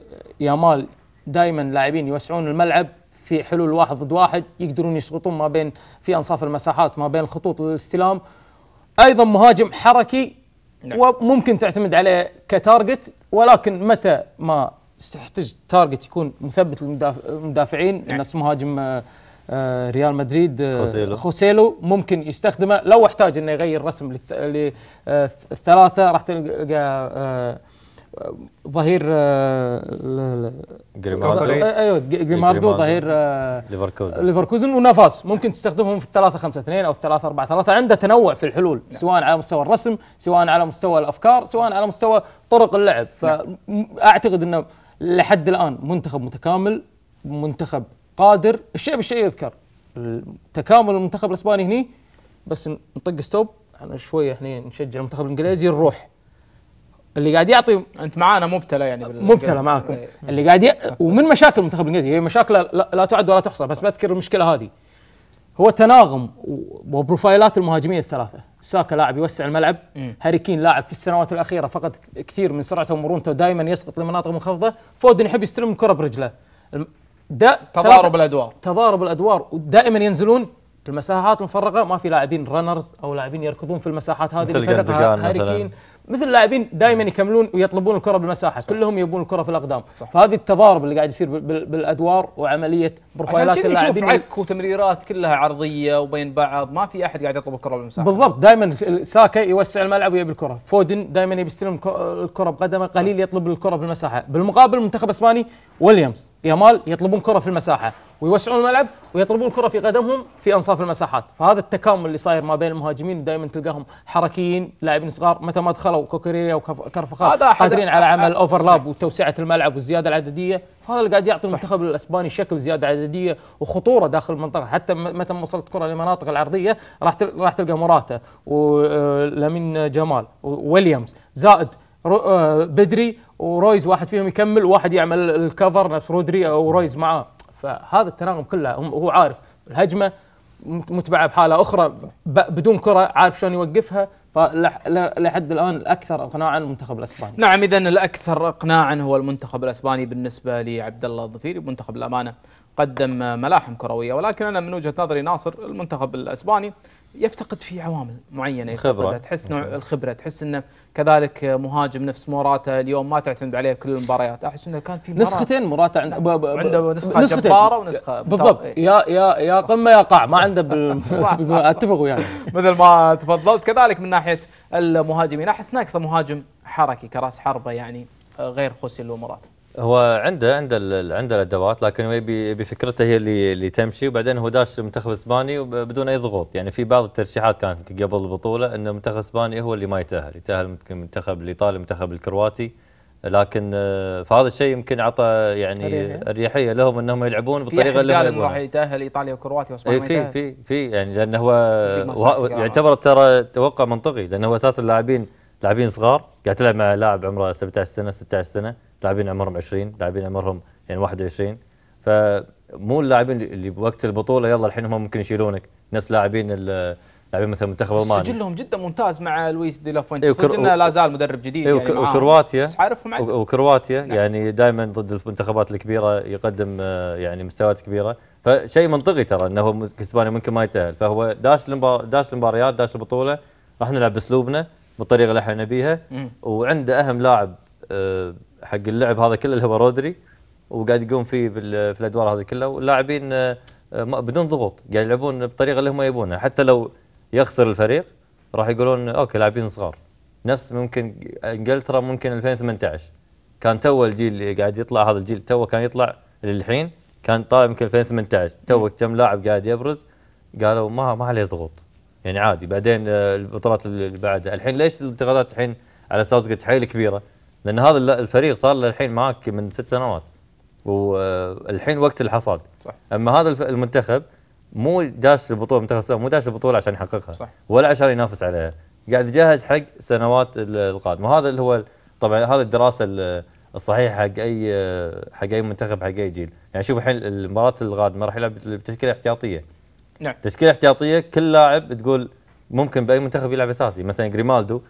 آه، دائما لاعبين يوسعون الملعب في حلول واحد ضد واحد يقدرون يشغطون ما بين في انصاف المساحات ما بين خطوط الاستلام ايضا مهاجم حركي نعم. وممكن تعتمد عليه كتارجت ولكن متى ما تحتاج تارجت يكون مثبت للمدافعين نعم. الناس مهاجم آه، آه، ريال مدريد آه، خوسيلو, خوسيلو ممكن يستخدمه لو احتاج انه يغير رسم للثلاثه راح تلقى آه، ظهير جريماردو ايوه جريماردو إيه، ظهير ليفركوزن ليفركوزن ونافاس ممكن تستخدمهم في الثلاثة خمسة اثنين او الثلاثة أربعة ثلاثة عنده تنوع في الحلول نعم. سواء على مستوى الرسم سواء على مستوى الافكار سواء على مستوى طرق اللعب نعم. فاعتقد انه لحد الان منتخب متكامل منتخب قادر الشيء بالشيء يذكر تكامل المنتخب الاسباني هني بس نطق ستوب انا شويه هني نشجع المنتخب الانجليزي نروح اللي قاعد يعطي انت معانا مبتلى يعني مبتلى معاكم إيه. اللي قاعد ي... ومن مشاكل المنتخب الانجليزي هي مشاكل لا, تعد ولا تحصى بس بذكر المشكله هذه هو تناغم وبروفايلات المهاجمين الثلاثه ساكا لاعب يوسع الملعب هاري كين لاعب في السنوات الاخيره فقد كثير من سرعته ومرونته دائما يسقط لمناطق منخفضه فودن يحب يستلم الكره برجله تضارب الادوار تضارب الادوار ودائما ينزلون المساحات المفرغه ما في لاعبين رانرز او لاعبين يركضون في المساحات هذه مثل هاري كين مثل اللاعبين دائما يكملون ويطلبون الكره بالمساحه صح. كلهم يبون الكره في الاقدام صح. فهذه التضارب اللي قاعد يصير بالادوار وعمليه بروفايلات اللاعبين عك وتمريرات كلها عرضيه وبين بعض ما في احد قاعد يطلب الكره بالمساحه بالضبط دائما ساكا يوسع الملعب ويبي الكره فودن دائما يبي يستلم الكره بقدمه قليل يطلب الكره بالمساحه بالمقابل المنتخب الاسباني ويليامز يامال يطلبون كره في المساحه ويوسعون الملعب ويطلبون الكره في قدمهم في انصاف المساحات فهذا التكامل اللي صاير ما بين المهاجمين دائما تلقاهم حركيين لاعبين صغار متى ما دخلوا كوكريا وكرفخال قادرين على عمل اوفرلاب وتوسعه الملعب والزياده العدديه هذا اللي قاعد يعطي المنتخب الاسباني شكل زياده عدديه وخطوره داخل المنطقه حتى متى ما وصلت الكره للمناطق العرضيه راح راح تلقى موراتا ولامين آه، جمال وويليامز زائد آه، بدري ورويز واحد فيهم يكمل وواحد يعمل الكفر نفس رودري او رويز معاه فهذا التناغم كله هو عارف الهجمه متبعه بحاله اخرى بدون كره عارف شلون يوقفها فلحد الان الاكثر اقناعا المنتخب الاسباني. نعم اذا الاكثر اقناعا هو المنتخب الاسباني بالنسبه لعبد الله الظفيري منتخب الامانه قدم ملاحم كرويه ولكن انا من وجهه نظري ناصر المنتخب الاسباني يفتقد فيه عوامل معينه خبرة تحس نوع الخبره تحس انه كذلك مهاجم نفس موراتا اليوم ما تعتمد عليه كل المباريات احس انه كان في نسختين موراتا عند عنده نسخه نسختين. جباره ونسخه بالضبط إيه. يا يا يا قمه يا قاع ما عنده بال... اتفق وياك يعني. مثل ما تفضلت كذلك من ناحيه المهاجمين احس ناقصه مهاجم حركي كراس حربه يعني آه، غير خوسيلو ومراتا هو عنده عنده عنده الادوات لكن يبي بفكرته هي اللي اللي تمشي وبعدين هو داش منتخب اسباني بدون اي ضغوط يعني في بعض الترشيحات كانت قبل البطوله انه منتخب اسباني هو اللي ما يتاهل يتاهل يمكن منتخب الايطالي منتخب الكرواتي لكن آه، فهذا الشيء يمكن اعطى يعني أريحية. لهم انهم يلعبون بالطريقه اللي قال راح يتاهل ايطاليا وكرواتيا واسبانيا إيه، في في في يعني لانه هو يعتبر ترى توقع منطقي لانه هو اساسا اللاعبين لاعبين صغار قاعد تلعب مع لاعب عمره 17 سنه 16 سنه لاعبين عمرهم 20 لاعبين عمرهم يعني 21 فمو اللاعبين اللي بوقت البطوله يلا الحين هم ممكن يشيلونك نفس لاعبين لاعبين مثل منتخب المانيا سجلهم جدا ممتاز مع لويس دي لافونتي إيه، وكر... سجلنا لا زال مدرب جديد إيه، يعني وكرواتيا عارفهم وكرواتيا نعم. يعني دائما ضد المنتخبات الكبيره يقدم آه، يعني مستويات كبيره فشيء منطقي ترى انه كسبانيا ممكن ما يتاهل فهو داش المبار... داش المباريات داش البطوله راح نلعب باسلوبنا بالطريقه اللي احنا نبيها وعنده اهم لاعب آه، حق اللعب هذا كله اللي هو رودري وقاعد يقوم فيه في الادوار هذه كلها واللاعبين آه، بدون ضغوط قاعد يلعبون بالطريقه اللي هم يبونها حتى لو يخسر الفريق راح يقولون اوكي لاعبين صغار نفس ممكن انجلترا ممكن 2018 كان تو الجيل اللي قاعد يطلع هذا الجيل تو كان يطلع للحين كان طالع يمكن 2018 تو كم لاعب قاعد يبرز قالوا ما ما عليه ضغوط يعني عادي بعدين آه، البطولات اللي بعدها الحين ليش الانتقادات الحين على ساوثجيت حيل كبيره لان هذا الفريق صار للحين الحين معاك من ست سنوات والحين آه، وقت الحصاد صح. اما هذا المنتخب مو داش البطوله منتخب مو داش البطوله عشان يحققها صح. ولا عشان ينافس عليها قاعد يجهز حق سنوات القادمه وهذا اللي هو طبعا هذا الدراسه الصحيحه حق اي آه، حق اي منتخب حق اي جيل يعني شوف الحين المباراه القادمه راح يلعب بتشكيله احتياطيه نعم تشكيله احتياطيه كل لاعب تقول ممكن باي منتخب يلعب اساسي مثلا جريمالدو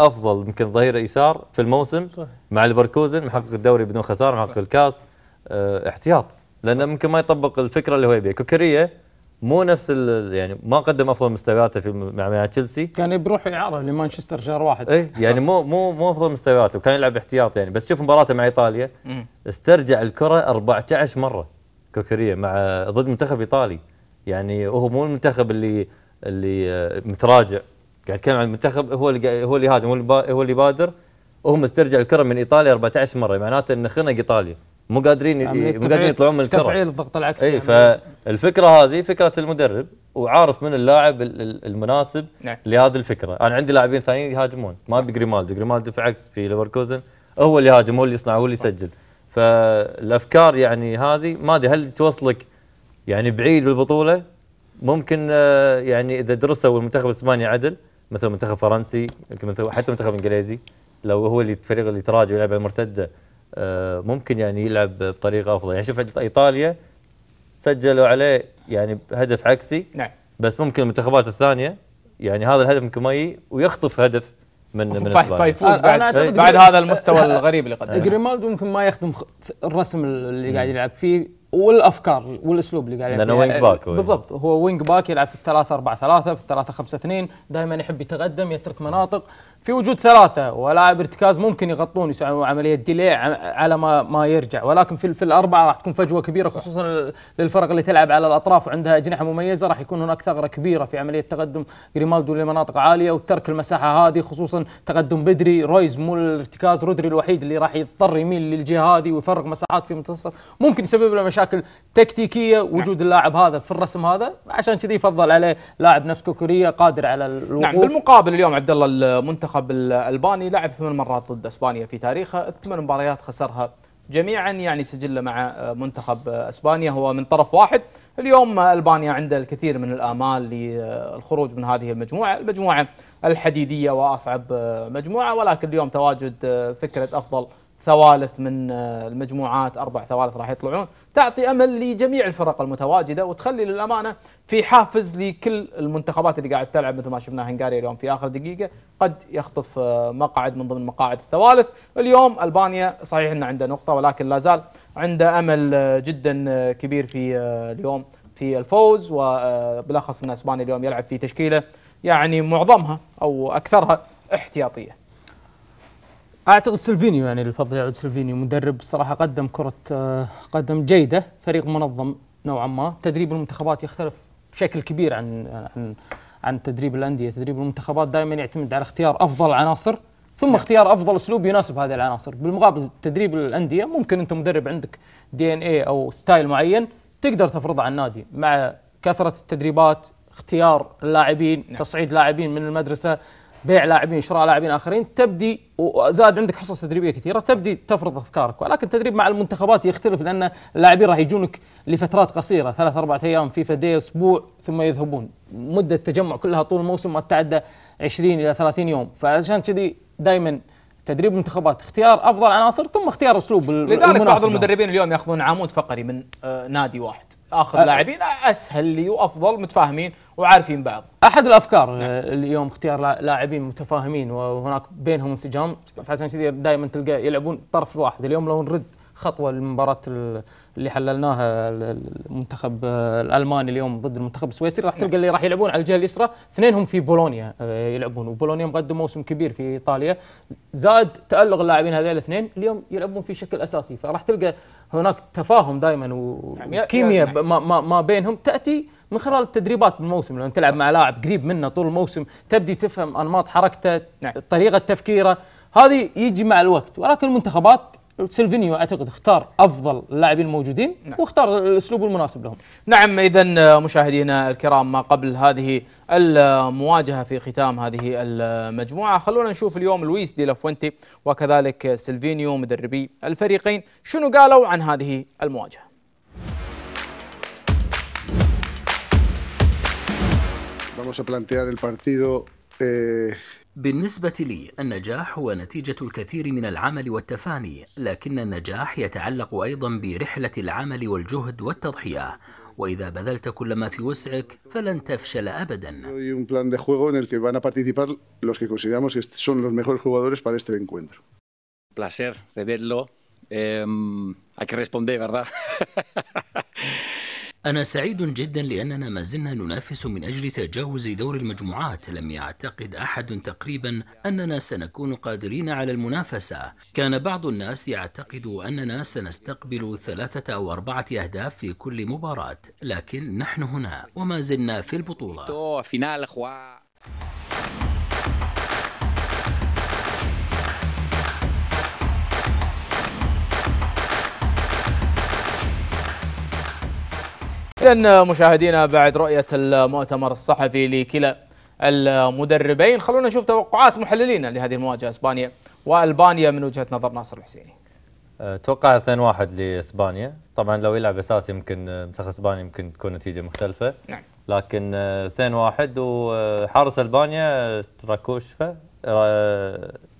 افضل يمكن ظهير يسار في الموسم صح. مع البركوزن محقق الدوري بدون خساره محقق الكاس اه احتياط لانه ممكن ما يطبق الفكره اللي هو يبيها كوكريه مو نفس يعني ما قدم افضل مستوياته في مع مع تشيلسي كان بروح اعاره لمانشستر شهر واحد اي يعني مو مو مو افضل مستوياته وكان يلعب احتياط يعني بس شوف مباراته مع ايطاليا استرجع الكره 14 مره كوكريه مع ضد منتخب ايطالي يعني هو مو المنتخب اللي اللي آه، متراجع قاعد اتكلم عن المنتخب هو اللي هو اللي هاجم هو اللي هو اللي بادر وهم ترجع الكره من ايطاليا 14 مره معناته ان خنق ايطاليا مو قادرين يعني مو قادرين يطلعون من الكره تفعيل الضغط العكسي اي يعني. فالفكره هذه فكره المدرب وعارف من اللاعب المناسب نعم. لهذه الفكره انا عندي لاعبين ثانيين يهاجمون ما ابي جريمالدو جريمالدو في عكس في ليفركوزن هو اللي يهاجم هو اللي يصنع هو اللي يسجل فالافكار يعني هذه ما ادري هل توصلك يعني بعيد بالبطوله ممكن آه، يعني اذا درسوا المنتخب الاسباني عدل مثل منتخب فرنسي حتى منتخب انجليزي لو هو اللي الفريق اللي تراجع ويلعب على المرتده آه، ممكن يعني يلعب بطريقه افضل يعني شوف ايطاليا سجلوا عليه يعني هدف عكسي نعم بس ممكن المنتخبات الثانيه يعني هذا الهدف ما يجي ويخطف هدف من من فيفوز بعد, بعد هذا المستوى الغريب اللي قدمه جريمالدو ممكن ما يخدم الرسم اللي قاعد يلعب فيه والافكار والاسلوب اللي قاعد لانه وينج باك بالضبط هو وينج باك يلعب في الثلاثة اربعه 3 في الثلاثة 5 2 دائما يحب يتقدم يترك مناطق في وجود ثلاثة ولاعب ارتكاز ممكن يغطون عملية ديلي على ما ما يرجع ولكن في, في الأربعة راح تكون فجوة كبيرة خصوصا للفرق اللي تلعب على الأطراف وعندها أجنحة مميزة راح يكون هناك ثغرة كبيرة في عملية تقدم جريمالدو لمناطق عالية وترك المساحة هذه خصوصا تقدم بدري رويز مو الارتكاز رودري الوحيد اللي راح يضطر يميل للجهة هذه ويفرغ مساحات في منتصف ممكن يسبب له مشاكل تكتيكية نعم. وجود اللاعب هذا في الرسم هذا عشان كذي يفضل عليه لاعب نفس كوكوريا قادر على نعم، الوقوف نعم بالمقابل اليوم عبد الله المنتخب الالباني لعب ثمان مرات ضد اسبانيا في تاريخه، ثمان مباريات خسرها جميعا يعني سجله مع منتخب اسبانيا هو من طرف واحد، اليوم البانيا عندها الكثير من الامال للخروج من هذه المجموعه، المجموعه الحديديه واصعب مجموعه ولكن اليوم تواجد فكره افضل ثوالث من المجموعات اربع ثوالث راح يطلعون تعطي امل لجميع الفرق المتواجده وتخلي للامانه في حافز لكل المنتخبات اللي قاعد تلعب مثل ما شفنا هنغاريا اليوم في اخر دقيقه قد يخطف آه، مقعد من ضمن مقاعد الثوالث اليوم البانيا صحيح انه عنده نقطه ولكن لا زال عنده امل آه، جدا آه، كبير في اليوم في الفوز وبالاخص ان اسبانيا اليوم يلعب في تشكيله يعني معظمها او اكثرها احتياطيه اعتقد سلفينيو يعني الفضل يعود سلفينيو مدرب صراحه قدم كره آه، قدم جيده فريق منظم نوعا ما تدريب المنتخبات يختلف بشكل كبير عن عن عن تدريب الانديه تدريب المنتخبات دائما يعتمد على اختيار افضل عناصر ثم نعم. اختيار افضل اسلوب يناسب هذه العناصر بالمقابل تدريب الانديه ممكن انت مدرب عندك دي ان اي او ستايل معين تقدر تفرضه على النادي مع كثره التدريبات اختيار اللاعبين نعم. تصعيد لاعبين من المدرسه بيع لاعبين شراء لاعبين اخرين تبدي وزاد عندك حصص تدريبيه كثيره تبدي تفرض افكارك ولكن التدريب مع المنتخبات يختلف لان اللاعبين راح يجونك لفترات قصيره ثلاث اربع ايام فيفا دي اسبوع ثم يذهبون مده التجمع كلها طول الموسم ما تتعدى 20 الى 30 يوم فعشان كذي دائما تدريب منتخبات اختيار افضل عناصر ثم اختيار اسلوب لذلك بعض المدربين اليوم ياخذون عمود فقري من آه، نادي واحد اخذ أه لاعبين اسهل لي وافضل متفاهمين وعارفين بعض. احد الافكار نعم. اليوم اختيار لاعبين متفاهمين وهناك بينهم انسجام فعشان كذي دائما تلقى يلعبون طرف واحد اليوم لو نرد خطوه لمباراه اللي حللناها المنتخب الالماني اليوم ضد المنتخب السويسري راح تلقى اللي راح يلعبون على الجهه اليسرى اثنينهم في بولونيا آه، يلعبون وبولونيا مقدم موسم كبير في ايطاليا زائد تالق اللاعبين هذول الاثنين اليوم يلعبون في شكل اساسي فراح تلقى هناك تفاهم دائما يعني وكيمياء يعني ما, ما بينهم تاتي من خلال التدريبات بالموسم لما تلعب مع لاعب قريب منه طول الموسم تبدي تفهم انماط حركته نعم. طريقه تفكيره هذه يجي مع الوقت ولكن المنتخبات سيلفينيو اعتقد اختار افضل اللاعبين الموجودين نعم. واختار الاسلوب المناسب لهم. نعم اذا مشاهدينا الكرام ما قبل هذه المواجهه في ختام هذه المجموعه خلونا نشوف اليوم لويس دي لافونتي وكذلك سيلفينيو مدربي الفريقين شنو قالوا عن هذه المواجهه. Vamos a plantear el partido eh, بالنسبة لي النجاح هو نتيجة الكثير من العمل والتفاني لكن النجاح يتعلق أيضا برحلة العمل والجهد والتضحية وإذا بذلت كل ما في وسعك فلن تفشل أبدا Placer de verlo. Eh, hay que responder, ¿verdad? أنا سعيد جدا لأننا ما زلنا ننافس من أجل تجاوز دور المجموعات لم يعتقد أحد تقريبا أننا سنكون قادرين على المنافسة كان بعض الناس يعتقد أننا سنستقبل ثلاثة أو أربعة أهداف في كل مباراة لكن نحن هنا وما زلنا في البطولة إذا مشاهدينا بعد رؤية المؤتمر الصحفي لكلا المدربين خلونا نشوف توقعات محللينا لهذه المواجهة إسبانيا وألبانيا من وجهة نظر ناصر الحسيني أه، توقع 2-1 لإسبانيا طبعا لو يلعب أساسي يمكن أه، منتخب إسبانيا يمكن تكون نتيجة مختلفة نعم لكن 2-1 أه، وحارس ألبانيا تراكوشفا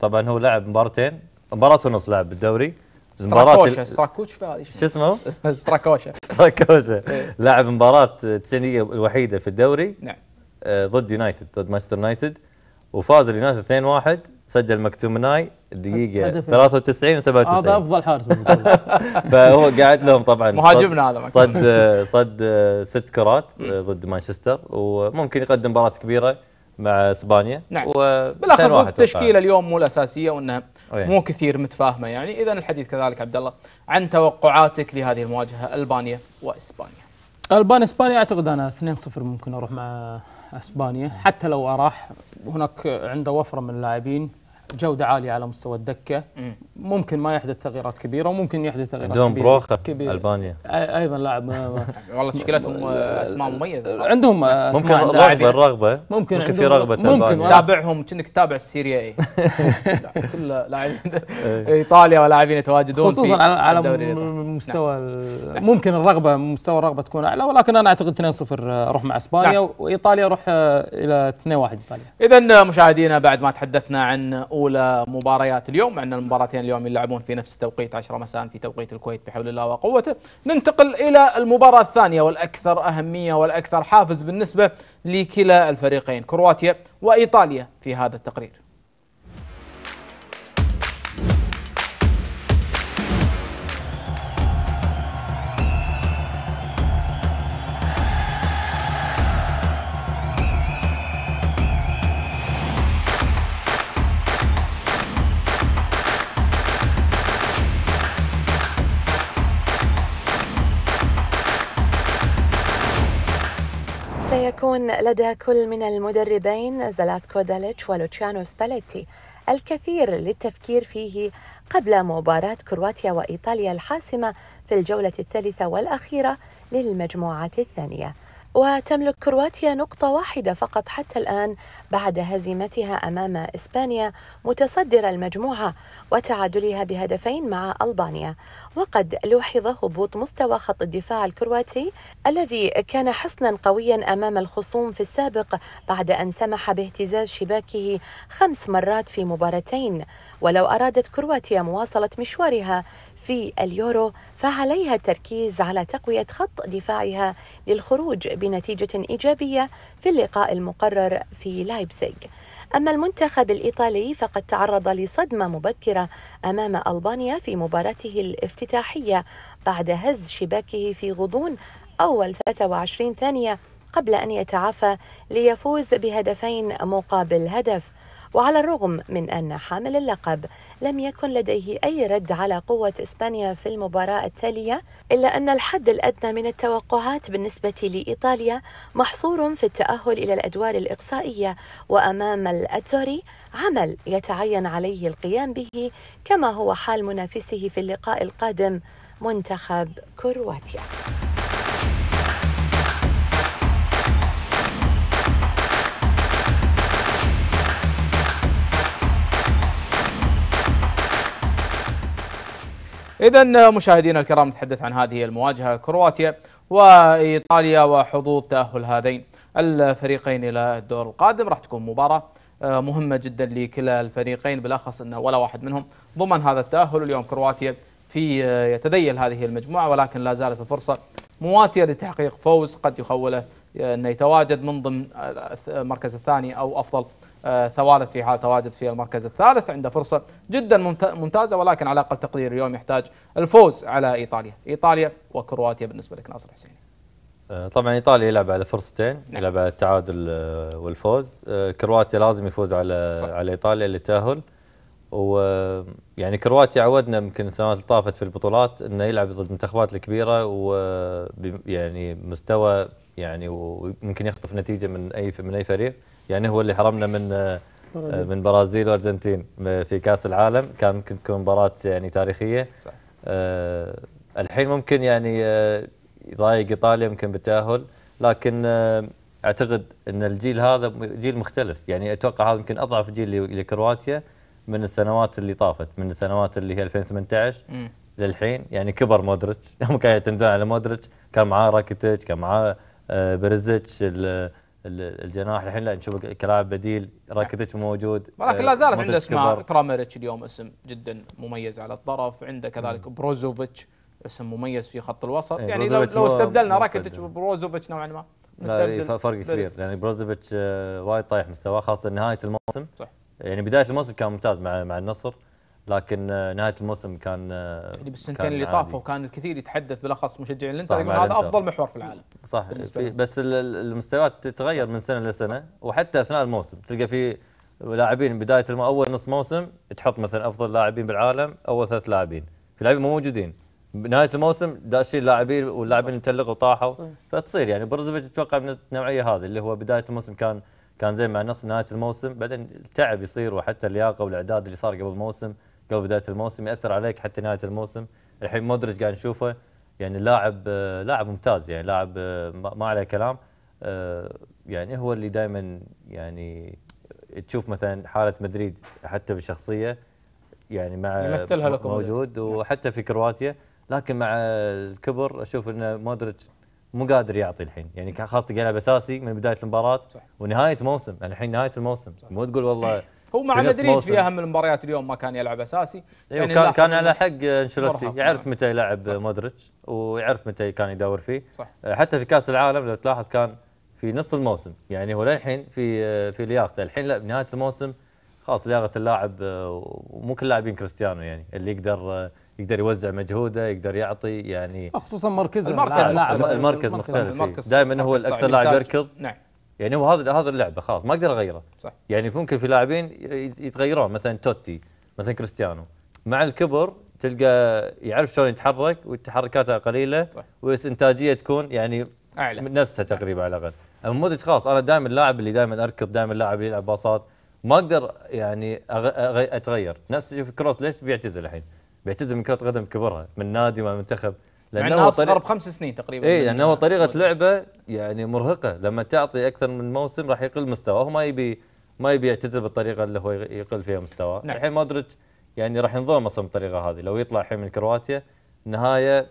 طبعا هو لعب مبارتين مباراة ونص لعب بالدوري مباراة ستراكوش شو اسمه؟ ستراكوشا ستراكوشا إيه. لاعب مباراة تسعينية الوحيدة في الدوري نعم آه، ضد يونايتد ضد مانشستر يونايتد وفاز اليونايتد 2-1 سجل مكتومناي الدقيقة 93 و 97 هذا افضل حارس فهو قاعد لهم طبعا مهاجمنا هذا صد صد ست كرات آه، ضد مانشستر وممكن يقدم مباراة كبيرة مع اسبانيا نعم بالاخص التشكيله اليوم مو الاساسيه وانه أيه. مو كثير متفاهمه يعني اذا الحديث كذلك عبد الله عن توقعاتك لهذه المواجهه البانيا واسبانيا البانيا اسبانيا اعتقد انا 2-0 ممكن اروح مع اسبانيا حتى لو اراح هناك عنده وفره من اللاعبين جوده عاليه على مستوى الدكه ممكن ما يحدث تغييرات كبيره وممكن يحدث تغييرات عندهم كبيره بروخه كبيرة. البانيا ايضا لاعب والله تشكيلتهم آه، اسماء مميزه صح. عندهم آه، ممكن رغبه الرغبه ممكن, ممكن في رغبه ممكن تابعهم كأنك تتابع السيريا اي كل لاعبين إيه. ايطاليا ولاعبين يتواجدون خصوصا على على نعم. مستوى نعم. ممكن الرغبه مستوى الرغبه تكون اعلى ولكن انا اعتقد 2-0 آه، روح مع اسبانيا نعم. وايطاليا روح الى 2-1 ايطاليا اذا مشاهدينا بعد ما تحدثنا عن اولى مباريات اليوم عندنا المباراتين اليوم يلعبون في نفس التوقيت 10 مساء في توقيت الكويت بحول الله وقوته ننتقل الى المباراه الثانيه والاكثر اهميه والاكثر حافز بالنسبه لكلا الفريقين كرواتيا وايطاليا في هذا التقرير يكون لدى كل من المدربين زلاتكو داليتش ولوتشانو سباليتي الكثير للتفكير فيه قبل مباراة كرواتيا وإيطاليا الحاسمة في الجولة الثالثة والأخيرة للمجموعة الثانية وتملك كرواتيا نقطة واحدة فقط حتى الآن بعد هزيمتها أمام إسبانيا متصدرة المجموعة وتعادلها بهدفين مع ألبانيا وقد لوحظ هبوط مستوى خط الدفاع الكرواتي الذي كان حصنا قويا أمام الخصوم في السابق بعد أن سمح باهتزاز شباكه خمس مرات في مباراتين ولو أرادت كرواتيا مواصلة مشوارها في اليورو فعليها التركيز على تقويه خط دفاعها للخروج بنتيجه ايجابيه في اللقاء المقرر في لايبزيغ. أما المنتخب الإيطالي فقد تعرض لصدمة مبكرة أمام ألبانيا في مباراته الافتتاحية بعد هز شباكه في غضون أول 23 ثانية قبل أن يتعافى ليفوز بهدفين مقابل هدف وعلى الرغم من أن حامل اللقب لم يكن لديه أي رد على قوة إسبانيا في المباراة التالية إلا أن الحد الأدنى من التوقعات بالنسبة لإيطاليا محصور في التأهل إلى الأدوار الإقصائية وأمام الأتوري عمل يتعين عليه القيام به كما هو حال منافسه في اللقاء القادم منتخب كرواتيا إذا مشاهدينا الكرام نتحدث عن هذه المواجهة كرواتيا وإيطاليا وحظوظ تأهل هذين الفريقين إلى الدور القادم راح تكون مباراة آه، مهمة جدا لكلا الفريقين بالأخص أن ولا واحد منهم ضمن هذا التأهل اليوم كرواتيا في آه، يتذيل هذه المجموعة ولكن لا زالت الفرصة مواتية لتحقيق فوز قد يخوله آه، أنه يتواجد من ضمن المركز الثاني أو أفضل آه، ثوالث في حال تواجد في المركز الثالث عنده فرصة جدا ممتازة ولكن على أقل تقدير اليوم يحتاج الفوز على إيطاليا إيطاليا وكرواتيا بالنسبة لك ناصر حسيني آه، طبعا ايطاليا يلعب على فرصتين نعم. يلعب على التعادل آه، والفوز كرواتيا لازم يفوز على صح. على ايطاليا للتاهل ويعني كرواتيا عودنا يمكن السنوات اللي طافت في البطولات انه يلعب ضد المنتخبات الكبيره ويعني مستوى يعني ويمكن يخطف نتيجه من اي من اي فريق يعني هو اللي حرمنا من آه، برازيل. من برازيل وارجنتين آه، في كاس العالم كان ممكن تكون مباراه يعني تاريخيه صح. آه، الحين ممكن يعني يضايق ايطاليا يمكن بالتاهل لكن اعتقد ان الجيل هذا جيل مختلف يعني اتوقع هذا يمكن اضعف جيل لكرواتيا من السنوات اللي طافت من السنوات اللي هي 2018 م. للحين يعني كبر مودريتش هم كانوا يعتمدون على مودريتش كان معاه راكيتيتش كان معاه بريزيتش الجناح الحين لا نشوف كلاعب بديل راكيتش موجود ولكن آه، لا زالت عنده اسماء كراميريتش اليوم اسم جدا مميز على الطرف عنده كذلك بروزوفيتش اسم مميز في خط الوسط إيه، يعني لو, لو استبدلنا راكيتش بروزوفيتش نوعا ما لا إيه، فرق كبير يعني بروزوفيتش آه، وايد طايح مستواه خاصه نهايه الموسم صح يعني بدايه الموسم كان ممتاز مع مع النصر لكن آه، نهايه الموسم كان يعني بالسنتين اللي طافوا كان الكثير يتحدث بالاخص مشجعين الانتر يقول هذا افضل محور في العالم صح في بس المستويات تتغير من سنه لسنه وحتى اثناء الموسم تلقى في لاعبين بدايه الم... اول نص موسم تحط مثلا افضل لاعبين بالعالم اول ثلاث لاعبين في لاعبين مو موجودين بنهايه الموسم داشين لاعبين واللاعبين انتلقوا طاحوا فتصير يعني بروزوفيتش اتوقع من النوعيه هذه اللي هو بدايه الموسم كان كان زين مع نص نهايه الموسم بعدين التعب يصير وحتى اللياقه والاعداد اللي صار قبل الموسم قبل بدايه الموسم ياثر عليك حتى نهايه الموسم الحين مودريتش قاعد نشوفه يعني لاعب آه، لاعب ممتاز يعني لاعب آه، ما عليه كلام آه، يعني هو اللي دائما يعني تشوف مثلا حاله مدريد حتى بالشخصيه يعني مع يمثلها لكم موجود وحتى في كرواتيا لكن مع الكبر اشوف ان مودريتش مو قادر يعطي الحين يعني خاصه يلعب اساسي من بدايه المباراه ونهايه موسم يعني الحين نهايه الموسم مو تقول والله هو مع مدريد في اهم المباريات اليوم ما كان يلعب اساسي ايوه يعني كان كان على حق انشيلوتي يعرف متى يلعب مودريتش ويعرف متى كان يدور فيه صح. أه، حتى في كاس العالم لو تلاحظ كان في نص الموسم يعني هو للحين في أه، في لياقته الحين لا بنهايه الموسم خلاص لياقه اللاعب أه، ومو كل اللاعبين كريستيانو يعني اللي يقدر يقدر يوزع مجهوده يقدر يعطي يعني خصوصا مركزه المركز, المركز, المركز مختلف دائما هو الاكثر لاعب يركض نعم يعني هو هذا هذا اللعبه خلاص ما اقدر اغيره صح يعني ممكن في لاعبين يتغيرون مثلا توتي مثلا كريستيانو مع الكبر تلقى يعرف شلون يتحرك وتحركاته قليله صح والانتاجيه تكون يعني اعلى من نفسها تقريبا على الاقل اما مودريتش خلاص انا دائما اللاعب اللي دائما اركض دائما اللاعب اللي يلعب باصات ما اقدر يعني أغ... اتغير نفس كروس ليش بيعتزل الحين؟ بيعتزل من كره قدم كبرها من نادي ومن منتخب لانه اصغر بخمس سنين تقريبا اي لانه يعني هو طريقه موسم. لعبه يعني مرهقه لما تعطي اكثر من موسم راح يقل مستواه ما يبي ما يبي يعتزل بالطريقه اللي هو يقل فيها مستواه نعم. الحين مودريتش يعني راح ينظلم اصلا بالطريقه هذه لو يطلع الحين من كرواتيا النهايه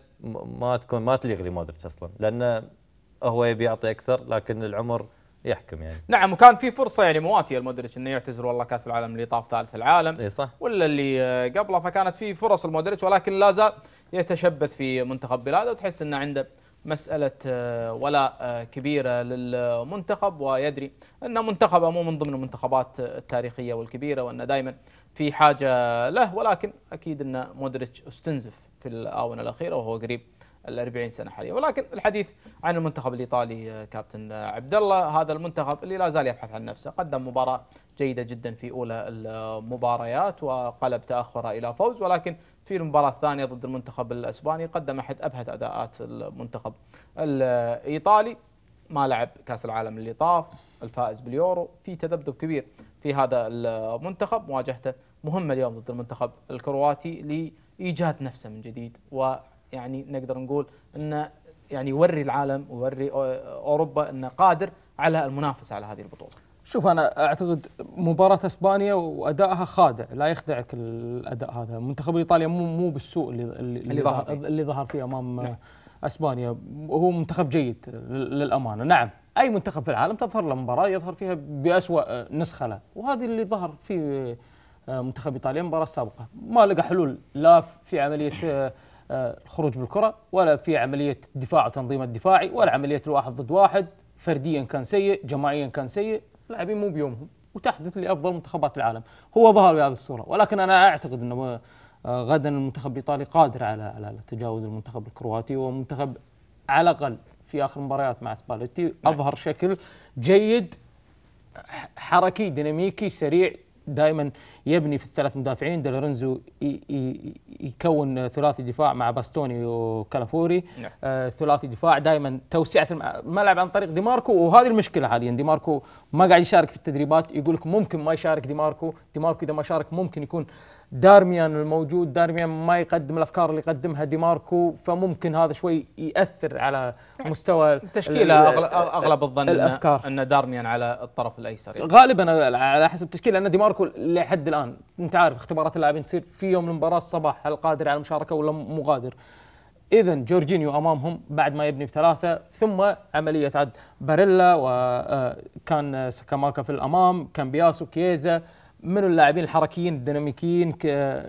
ما تكون ما تليق لمودريتش اصلا لانه هو يبي يعطي اكثر لكن العمر يحكم يعني نعم وكان في فرصه يعني مواتيه لمودريتش انه يعتزل والله كاس العالم اللي طاف ثالث العالم اي صح ولا اللي آه، قبله فكانت في فرص لمودريتش ولكن لا زال يتشبث في منتخب بلاده وتحس انه عنده مسألة آه، ولاء آه، كبيرة للمنتخب ويدري أن منتخبه مو من ضمن المنتخبات التاريخية والكبيرة وأنه دائما في حاجة له ولكن أكيد أن مودريتش استنزف في الآونة الأخيرة وهو قريب الأربعين سنة حاليا ولكن الحديث عن المنتخب الإيطالي آه، كابتن آه، عبد الله هذا المنتخب اللي لا زال يبحث عن نفسه قدم مباراة جيدة جدا في أولى المباريات وقلب تأخره إلى فوز ولكن في المباراة الثانية ضد المنتخب الأسباني قدم أحد أبهت أداءات المنتخب الإيطالي ما لعب كأس العالم اللي طاف الفائز باليورو في تذبذب كبير في هذا المنتخب مواجهته مهمة اليوم ضد المنتخب الكرواتي لإيجاد نفسه من جديد و يعني نقدر نقول انه يعني يوري العالم ويوري اوروبا انه قادر على المنافسه على هذه البطوله. شوف انا اعتقد مباراه اسبانيا وادائها خادع لا يخدعك الاداء هذا، منتخب ايطاليا مو مو بالسوء اللي اللي ظهر فيه. اللي ظهر فيه امام نعم. اسبانيا هو منتخب جيد للامانه، نعم اي منتخب في العالم تظهر له مباراه يظهر فيها باسوء نسخه له، وهذه اللي ظهر في آه، منتخب ايطاليا المباراه السابقه، ما لقى حلول لا في عمليه آه، الخروج بالكره ولا في عمليه دفاع وتنظيم الدفاعي ولا عمليه الواحد ضد واحد فرديا كان سيء جماعيا كان سيء اللاعبين مو بيومهم وتحدث لافضل منتخبات العالم هو ظهر بهذه الصوره ولكن انا اعتقد انه آه، غدا المنتخب الايطالي قادر على على تجاوز المنتخب الكرواتي ومنتخب على الاقل في اخر مباريات مع سباليتي نعم. اظهر شكل جيد حركي ديناميكي سريع دائما يبني في الثلاث مدافعين دلورنزو يكون ثلاثي دفاع مع باستوني وكالافوري نعم. آه، ثلاثي دفاع دائما توسعه الملعب عن طريق ديماركو وهذه المشكله حاليا ديماركو ما قاعد يشارك في التدريبات يقول لك ممكن ما يشارك ديماركو ديماركو اذا ما شارك ممكن يكون دارميان الموجود دارميان ما يقدم الافكار اللي يقدمها ديماركو فممكن هذا شوي ياثر على مستوى تشكيله اغلب الظن الافكار ان دارميان على الطرف الايسر يعني. غالبا على حسب التشكيله ان ديماركو لحد الان انت عارف اختبارات اللاعبين تصير في يوم المباراه الصباح هل قادر على المشاركه ولا مو قادر اذا جورجينيو امامهم بعد ما يبني بثلاثه ثم عمليه عد باريلا وكان آه، سكاماكا في الامام كان بياسو كيزا من اللاعبين الحركيين الديناميكيين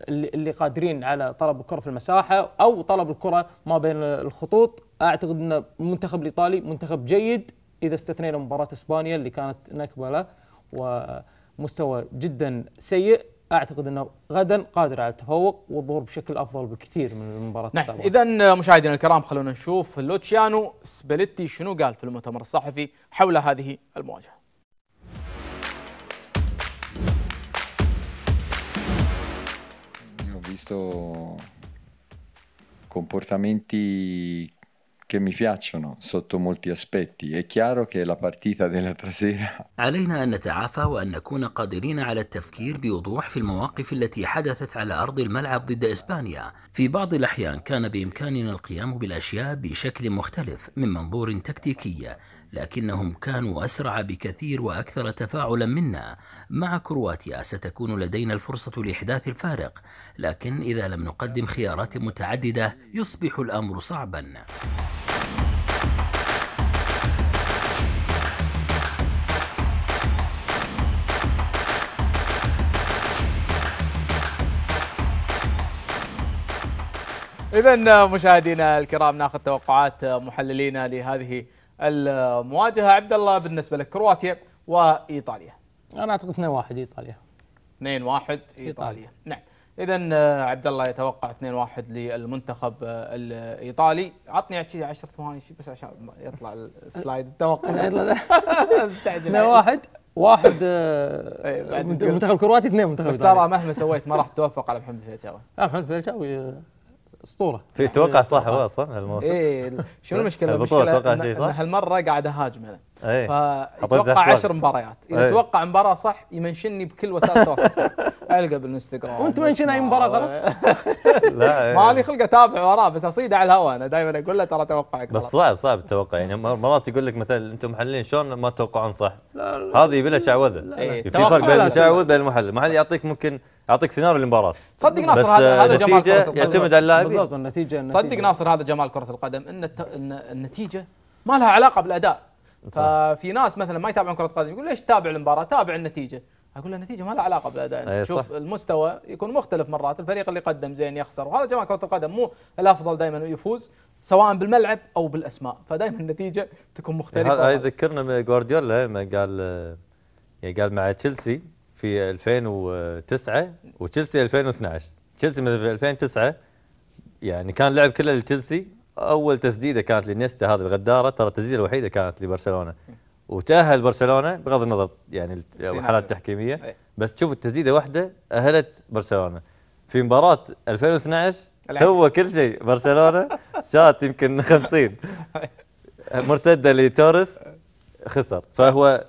اللي قادرين على طلب الكره في المساحه او طلب الكره ما بين الخطوط اعتقد ان المنتخب الايطالي منتخب جيد اذا استثنينا مباراه اسبانيا اللي كانت نكبه له ومستوى جدا سيء اعتقد انه غدا قادر على التفوق والظهور بشكل افضل بكثير من المباراه نعم. اذا مشاهدينا الكرام خلونا نشوف لوتشيانو سبليتي شنو قال في المؤتمر الصحفي حول هذه المواجهه. visto comportamenti che mi piacciono sotto molti aspetti. È chiaro che la partita della trasera. علينا أن نتعافى وأن نكون قادرين على التفكير بوضوح في المواقف التي حدثت على أرض الملعب ضد إسبانيا. في بعض الأحيان كان بإمكاننا القيام بالأشياء بشكل مختلف من منظور تكتيكي لكنهم كانوا أسرع بكثير وأكثر تفاعلا منا مع كرواتيا ستكون لدينا الفرصة لإحداث الفارق لكن إذا لم نقدم خيارات متعددة يصبح الأمر صعبا إذا مشاهدينا الكرام ناخذ توقعات محللينا لهذه المواجهه عبد الله بالنسبه لك كرواتيا وايطاليا انا اعتقد 2-1 ايطاليا 2-1 إيطاليا. ايطاليا نعم اذا آه، عبد الله يتوقع 2-1 للمنتخب آه، الايطالي عطني 10 ثواني بس عشان يطلع السلايد التوقع يطلع مستعجل 2-1 واحد آه، إيه، منتخب كرواتي اثنين منتخب بس ترى مهما سويت ما راح توفق على محمد الفيتاوي لا محمد الفيتاوي اسطوره في يعني توقع صح هو اصلا هالموسم اي شنو المشكله؟ البطوله توقع شيء صح؟ هالمره قاعد اهاجم انا أيه. فيتوقع عشر مباريات اذا أيه. توقع مباراه صح يمنشني بكل وسائل التواصل القى بالانستغرام وانت منشن اي مباراه غلط لا إيه. ما لي خلق اتابع وراه بس اصيده على الهواء انا دائما اقول له ترى توقعك بس صعب صعب التوقع يعني مرات يقول لك مثلا انتم محللين شلون ما تتوقعون صح هذه بلا شعوذه إيه، في فرق بين المشعوذ بين المحلل المحلل يعطيك ممكن يعطيك سيناريو المباراة صدق ناصر هذا هذا آه، جمال كرة القدم يعتمد على اللاعبين بالضبط النتيجة صدق ناصر هذا جمال كرة القدم ان النتيجة ما لها علاقة بالاداء ففي طيب. ناس مثلا ما يتابعون كره قدم يقول ليش تتابع المباراه تابع النتيجه اقول له النتيجه ما لها علاقه بالاداء شوف المستوى يكون مختلف مرات الفريق اللي قدم زين يخسر وهذا جماعه كره القدم مو الافضل دائما يفوز سواء بالملعب او بالاسماء فدائما النتيجه تكون مختلفه هذا يذكرنا جوارديولا لما قال يعني قال مع تشيلسي في 2009 وتشيلسي 2012 تشيلسي في 2009 يعني كان لعب كله لتشيلسي اول تسديده كانت لنيستا هذه الغداره ترى التسديده الوحيده كانت لبرشلونه وتاهل برشلونه بغض النظر يعني الحالات التحكيميه إيه. بس شوف التسديده واحده اهلت برشلونه في مباراه 2012 سوى كل شيء برشلونه شات يمكن 50 مرتده لتوريس خسر فهو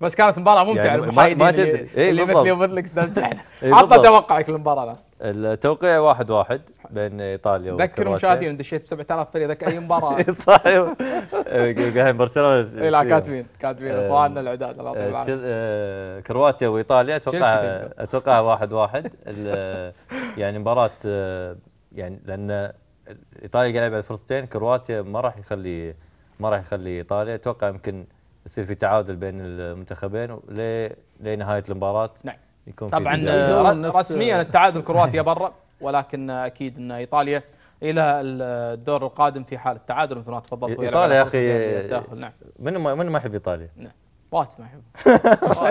بس كانت مباراه ممتعه يعني المحايدين ما تدري إيه اللي مثلي ومثلك استمتعنا إيه، عطى توقعك للمباراه التوقيع واحد واحد بين ايطاليا وكرواتيا ذكر مشاهدين دشيت 7000 فريق ذاك اي مباراه إيه، صح قاعدين برشلونه إيه، لا كاتبين كاتبين اخواننا الاعداد الله يطول كرواتيا وايطاليا اتوقع اتوقع واحد واحد يعني مباراه يعني لان ايطاليا قاعد يلعب على فرصتين كرواتيا ما راح يخلي ما راح يخلي ايطاليا اتوقع يمكن يصير في تعادل بين المنتخبين لنهايه المباراه نعم يكون طبعا آه، رسميا التعادل كرواتيا برا ولكن اكيد ان ايطاليا الى الدور القادم في حال التعادل مثل ما تفضلت ايطاليا يا اخي نعم. من ما من ما يحب ايطاليا نعم واجد ما يحبها أه،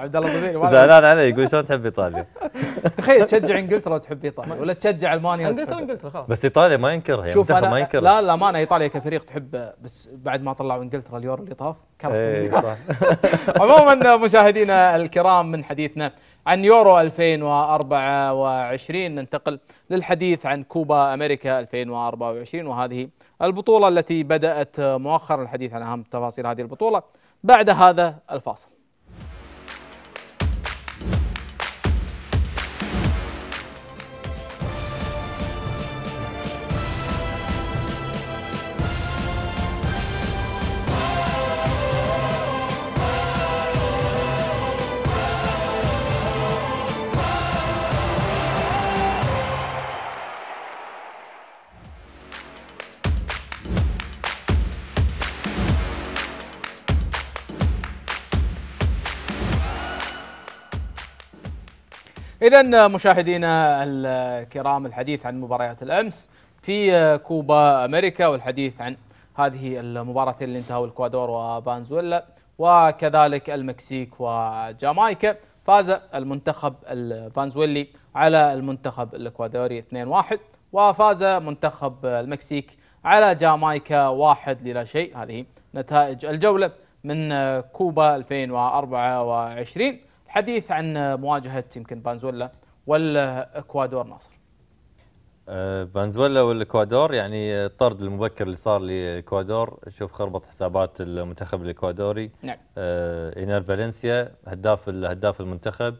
عبد الله الضبيري زعلان علي يقول شلون تحب ايطاليا؟ تخيل تشجع انجلترا وتحب ايطاليا ولا تشجع المانيا انجلترا انجلترا خلاص بس ايطاليا ما ينكرها يعني شوف ما ينكرها لا لا ما انا ايطاليا كفريق تحب بس بعد ما طلعوا انجلترا اليورو اللي طاف إيه، عموما مشاهدينا الكرام من حديثنا عن يورو 2024 ننتقل للحديث عن كوبا امريكا 2024 وهذه البطوله التي بدات مؤخرا الحديث عن اهم تفاصيل هذه البطوله بعد هذا الفاصل إذا مشاهدينا الكرام الحديث عن مباريات الأمس في كوبا أمريكا والحديث عن هذه المباراتين اللي انتهوا الإكوادور وفنزويلا وكذلك المكسيك وجامايكا فاز المنتخب الفنزويلي على المنتخب الإكوادوري 2-1 وفاز منتخب المكسيك على جامايكا 1 للا شيء هذه نتائج الجولة من كوبا 2024 حديث عن مواجهه يمكن فنزويلا والاكوادور ناصر أه، فنزويلا والاكوادور يعني الطرد المبكر اللي صار للاكوادور شوف خربط حسابات المنتخب الاكوادوري نعم آه اينار فالنسيا هداف هداف المنتخب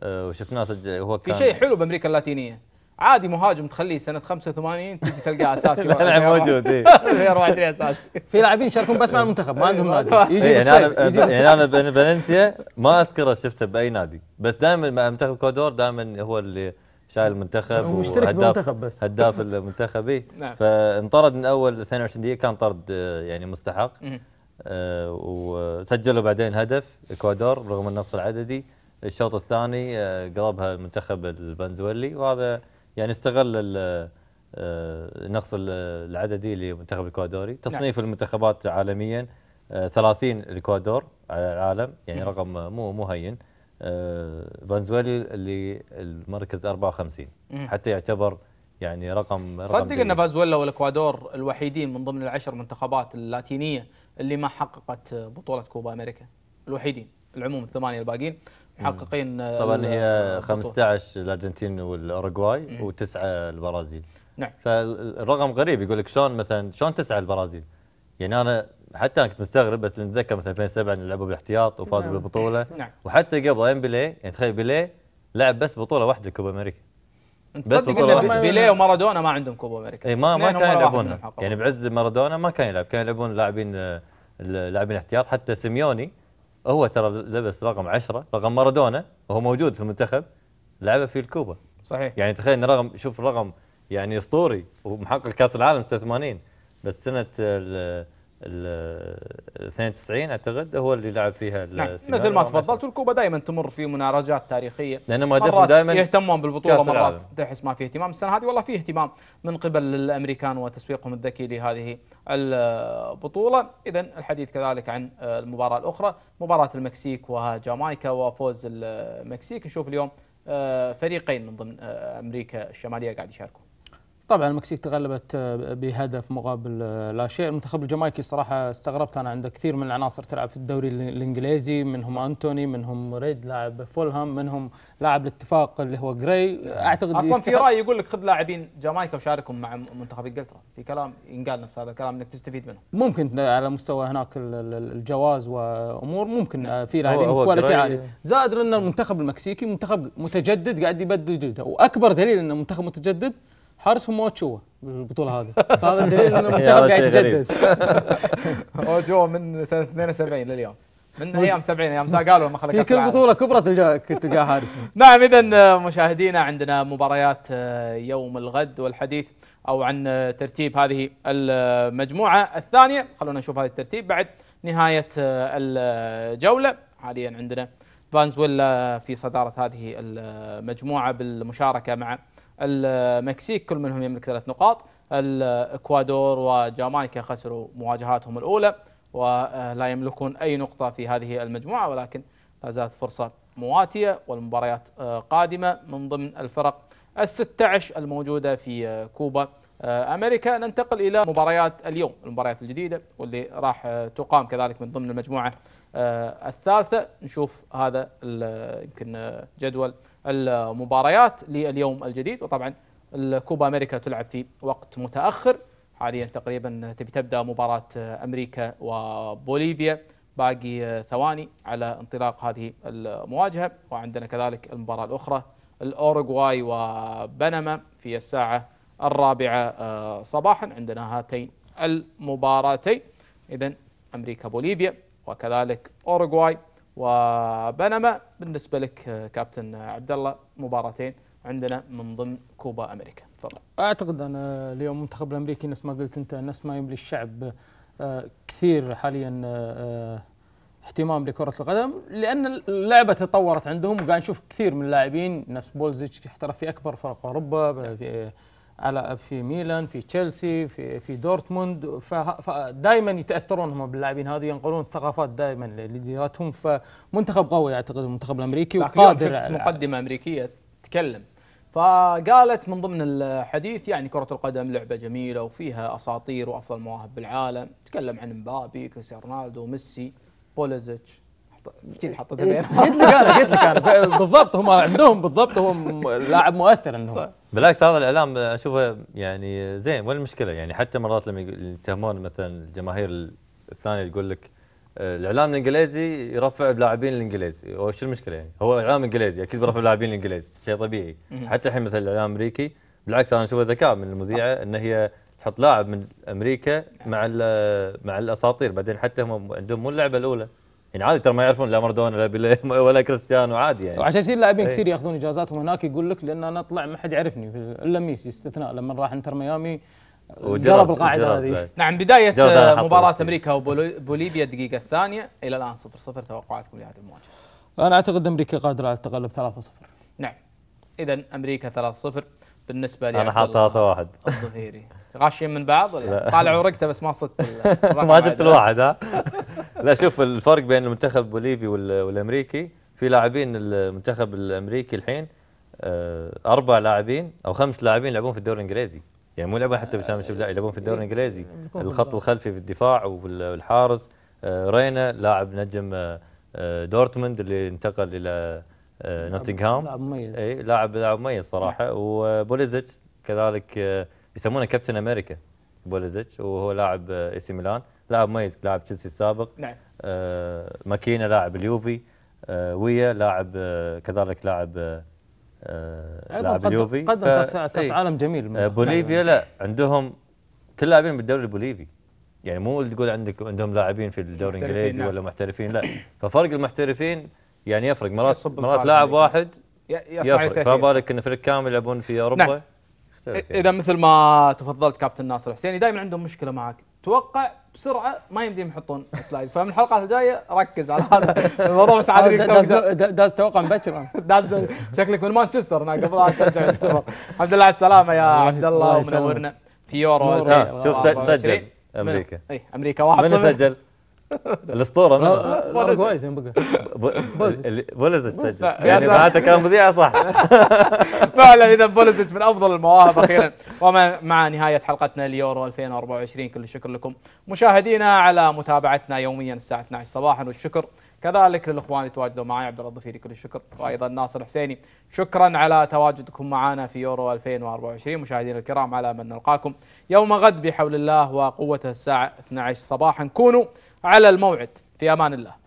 آه وشفناه هو كان في شيء حلو بامريكا اللاتينيه عادي مهاجم تخليه سنه 85 تجي تلقاه اساسي لا موجود اي 24 اساسي في لاعبين يشاركون بس مع المنتخب ما عندهم نادي يجي إيه، يعني, يعني انا يعني انا فالنسيا ما اذكره شفته باي نادي بس دائما مع منتخب كودور دائما هو اللي شايل المنتخب ومشترك بالمنتخب بس هداف المنتخب اي نعم. فانطرد من اول 22 دقيقه كان طرد آه، يعني مستحق آه، وسجلوا بعدين هدف اكوادور رغم النقص العددي الشوط الثاني آه، قلبها المنتخب الفنزويلي وهذا يعني استغل النقص آه، العددي لمنتخب الاكوادوري نعم. تصنيف نعم. المنتخبات عالميا 30 آه، الاكوادور على العالم يعني رقم مو مو هين آه، فنزويلا اللي المركز 54 حتى يعتبر يعني رقم رقم صدق ان فنزويلا والاكوادور الوحيدين من ضمن العشر منتخبات اللاتينيه اللي ما حققت بطوله كوبا امريكا الوحيدين العموم الثمانيه الباقيين محققين آه، طبعا هي 15 آه، الارجنتين والاوروغواي وتسعه البرازيل نعم فالرقم غريب يقول لك شلون مثلا شلون تسعه البرازيل؟ يعني انا حتى انا كنت مستغرب بس نتذكر مثلا 2007 لعبوا بالاحتياط وفازوا نعم. بالبطوله نعم. وحتى قبل ام يعني بيليه يعني تخيل بيليه لعب بس بطوله واحده كوبا امريكا بس بطوله بيليه ومارادونا ما عندهم كوبا امريكا اي ما ما كانوا يلعبون يعني بعز مارادونا ما كان يلعب كانوا يلعبون لاعبين آه، لاعبين احتياط حتى سيميوني هو ترى لبس رقم 10 رقم مارادونا وهو موجود في المنتخب لعبه في الكوبا صحيح يعني تخيل ان رقم شوف رقم يعني اسطوري ومحقق كاس العالم 86 بس سنه 92 اعتقد هو اللي لعب فيها نعم. مثل ما تفضلت الكوبا دائما تمر في مناراجات تاريخيه لان ما دائما يهتمون بالبطوله مرات تحس ما في اهتمام السنه هذه والله في اهتمام من قبل الامريكان وتسويقهم الذكي لهذه البطوله اذا الحديث كذلك عن المباراه الاخرى مباراه المكسيك وجامايكا وفوز المكسيك نشوف اليوم آه، فريقين من ضمن آه، امريكا الشماليه قاعد يشاركون طبعا المكسيك تغلبت آه، بهدف مقابل آه، لا شيء المنتخب الجامايكي صراحة استغربت أنا عنده كثير من العناصر تلعب في الدوري الإنجليزي منهم أنتوني منهم ريد لاعب فولهام منهم لاعب الاتفاق اللي هو جراي آه. أعتقد أصلا في رأي يقول لك خذ لاعبين جامايكا وشاركهم مع منتخب إنجلترا في كلام ينقال نفس هذا الكلام أنك تستفيد منه ممكن على مستوى هناك الجواز وأمور ممكن في لاعبين كواليتي عالي زائد أن المنتخب المكسيكي منتخب متجدد قاعد يبدل جلده وأكبر دليل أنه منتخب متجدد حارس اوتشوا البطوله هذه هذا دليل ان المنتخب قاعد يتجدد اوتشوا من سنه 72 لليوم من ايام 70 ايام قالوا ما خلق في كل بطوله كبرى تلقاه حارس نعم اذا مشاهدينا عندنا مباريات آه، يوم الغد والحديث او عن آه، ترتيب هذه المجموعه الثانيه خلونا نشوف هذا الترتيب بعد نهايه آه، الجوله حاليا عندنا فانزويلا في صداره هذه المجموعه بالمشاركه مع المكسيك كل منهم يملك ثلاث نقاط الإكوادور وجامايكا خسروا مواجهاتهم الأولى ولا يملكون أي نقطة في هذه المجموعة ولكن لا زالت فرصة مواتية والمباريات آه، قادمة من ضمن الفرق ال16 الموجودة في آه، كوبا آه، أمريكا ننتقل إلى مباريات اليوم المباريات الجديدة واللي راح تقام كذلك من ضمن المجموعة الثالثة نشوف هذا يمكن جدول المباريات لليوم الجديد وطبعا الكوبا امريكا تلعب في وقت متاخر حاليا تقريبا تبي تبدا مباراه امريكا وبوليفيا باقي ثواني على انطلاق هذه المواجهه وعندنا كذلك المباراه الاخرى الاوروغواي وبنما في الساعه الرابعه آه، صباحا عندنا هاتين المباراتين اذا امريكا بوليفيا وكذلك اوروغواي وبنما بالنسبه لك كابتن عبد الله مباراتين عندنا من ضمن كوبا امريكا تفضل اعتقد ان اليوم المنتخب الامريكي نفس ما قلت انت نفس ما يملي الشعب آه، كثير حاليا آه، آه، اهتمام لكرة القدم لأن اللعبة تطورت عندهم وقاعد نشوف كثير من اللاعبين نفس بولزيتش احترف في أكبر فرق أوروبا في على في ميلان في تشيلسي في في دورتموند فدائما يتاثرون هم باللاعبين هذه ينقلون الثقافات دائما لديرتهم فمنتخب قوي اعتقد المنتخب الامريكي وقادر شفت مقدمه امريكيه تتكلم فقالت من ضمن الحديث يعني كرة القدم لعبة جميلة وفيها أساطير وأفضل مواهب بالعالم تكلم عن مبابي كريستيانو رونالدو ميسي بوليزيتش تجي حطيتها قلت لك انا قلت لك انا بالضبط هم عندهم بالضبط هو لاعب مؤثر عندهم بالعكس هذا الاعلام اشوفه يعني زين وين المشكله يعني حتى مرات لما يتهمون مثلا الجماهير الثانيه يقول لك الاعلام الانجليزي يرفع بلاعبين الانجليز وش المشكله يعني هو اعلام انجليزي اكيد بيرفع بلاعبين الانجليز شيء طبيعي حتى الحين مثلا الاعلام الامريكي بالعكس انا اشوفه ذكاء من المذيعه ان هي تحط لاعب من امريكا مع مع الاساطير بعدين حتى هم عندهم مو اللعبه الاولى يعني عادي ترى ما يعرفون لا مارادونا لا بيليه ولا كريستيانو عادي يعني وعشان كذي اللاعبين إيه. كثير ياخذون اجازاتهم هناك يقول لك لان انا اطلع ما حد يعرفني الا ميسي استثناء لما راح انتر ميامي جرب القاعده هذه نعم بدايه آه، مباراه امريكا وبوليفيا الدقيقه الثانيه الى الان 0 0 توقعاتكم لهذه المواجهه انا اعتقد امريكا قادره على التغلب 3 0 نعم اذا امريكا 3 0 بالنسبه لي انا حاط 3 1 الظهيري غاشين من بعض ولا طالع ورقته بس ما صدت ما جبت الواحد ها لا شوف الفرق بين المنتخب البوليفي والامريكي في لاعبين المنتخب الامريكي الحين آه، اربع لاعبين او خمس لاعبين يلعبون في الدوري الانجليزي يعني مو يلعبون حتى بالشامبيونشيب لا يلعبون في الدوري إيه، الانجليزي الخط الخلفي في الدفاع والحارس آه، رينا لاعب نجم آه، دورتموند اللي انتقل الى نوتنغهام لاعب مميز اي لاعب لاعب مميز صراحه إيه. وبوليزيتش كذلك يسمونه كابتن امريكا بوليزيتش وهو لاعب اي سي ميلان لاعب مميز لاعب تشيلسي السابق نعم آه ماكينا لاعب اليوفي آه ويا لاعب آه كذلك لاعب آه، لاعب اليوفي قدم كاس ايه عالم جميل آه، بوليفيا لا عندهم كل لاعبين بالدوري البوليفي يعني مو تقول عندك عندهم لاعبين في الدوري الانجليزي نعم. ولا محترفين لا ففرق المحترفين يعني يفرق مرات مرات لاعب واحد يفرق فما بالك ان فريق كامل يلعبون في اوروبا نعم. اذا يعني. مثل ما تفضلت كابتن ناصر الحسيني دائما عندهم مشكله معك توقع بسرعه ما يمديهم يحطون سلايد فمن الحلقات الجايه ركز على هذا الموضوع بس عاد آه، داز, داز توقع مبكر داز شكلك من مانشستر هناك قبل ترجع السفر الحمد لله على السلامه يا عبد الله ومنورنا في يورو آه، شوف سجل امريكا اي امريكا واحد من سجل الاسطوره بولز كويس يعني بولز سجل يعني معناته كان مذيع صح فعلا اذا بولز من افضل المواهب اخيرا ومع نهايه حلقتنا اليورو 2024 كل الشكر لكم مشاهدينا على متابعتنا يوميا الساعه 12 صباحا والشكر كذلك للاخوان اللي تواجدوا معي عبد الله كل الشكر وايضا ناصر الحسيني شكرا على تواجدكم معنا في يورو 2024 مشاهدينا الكرام على من نلقاكم يوم غد بحول الله وقوته الساعه 12 صباحا كونوا على الموعد في امان الله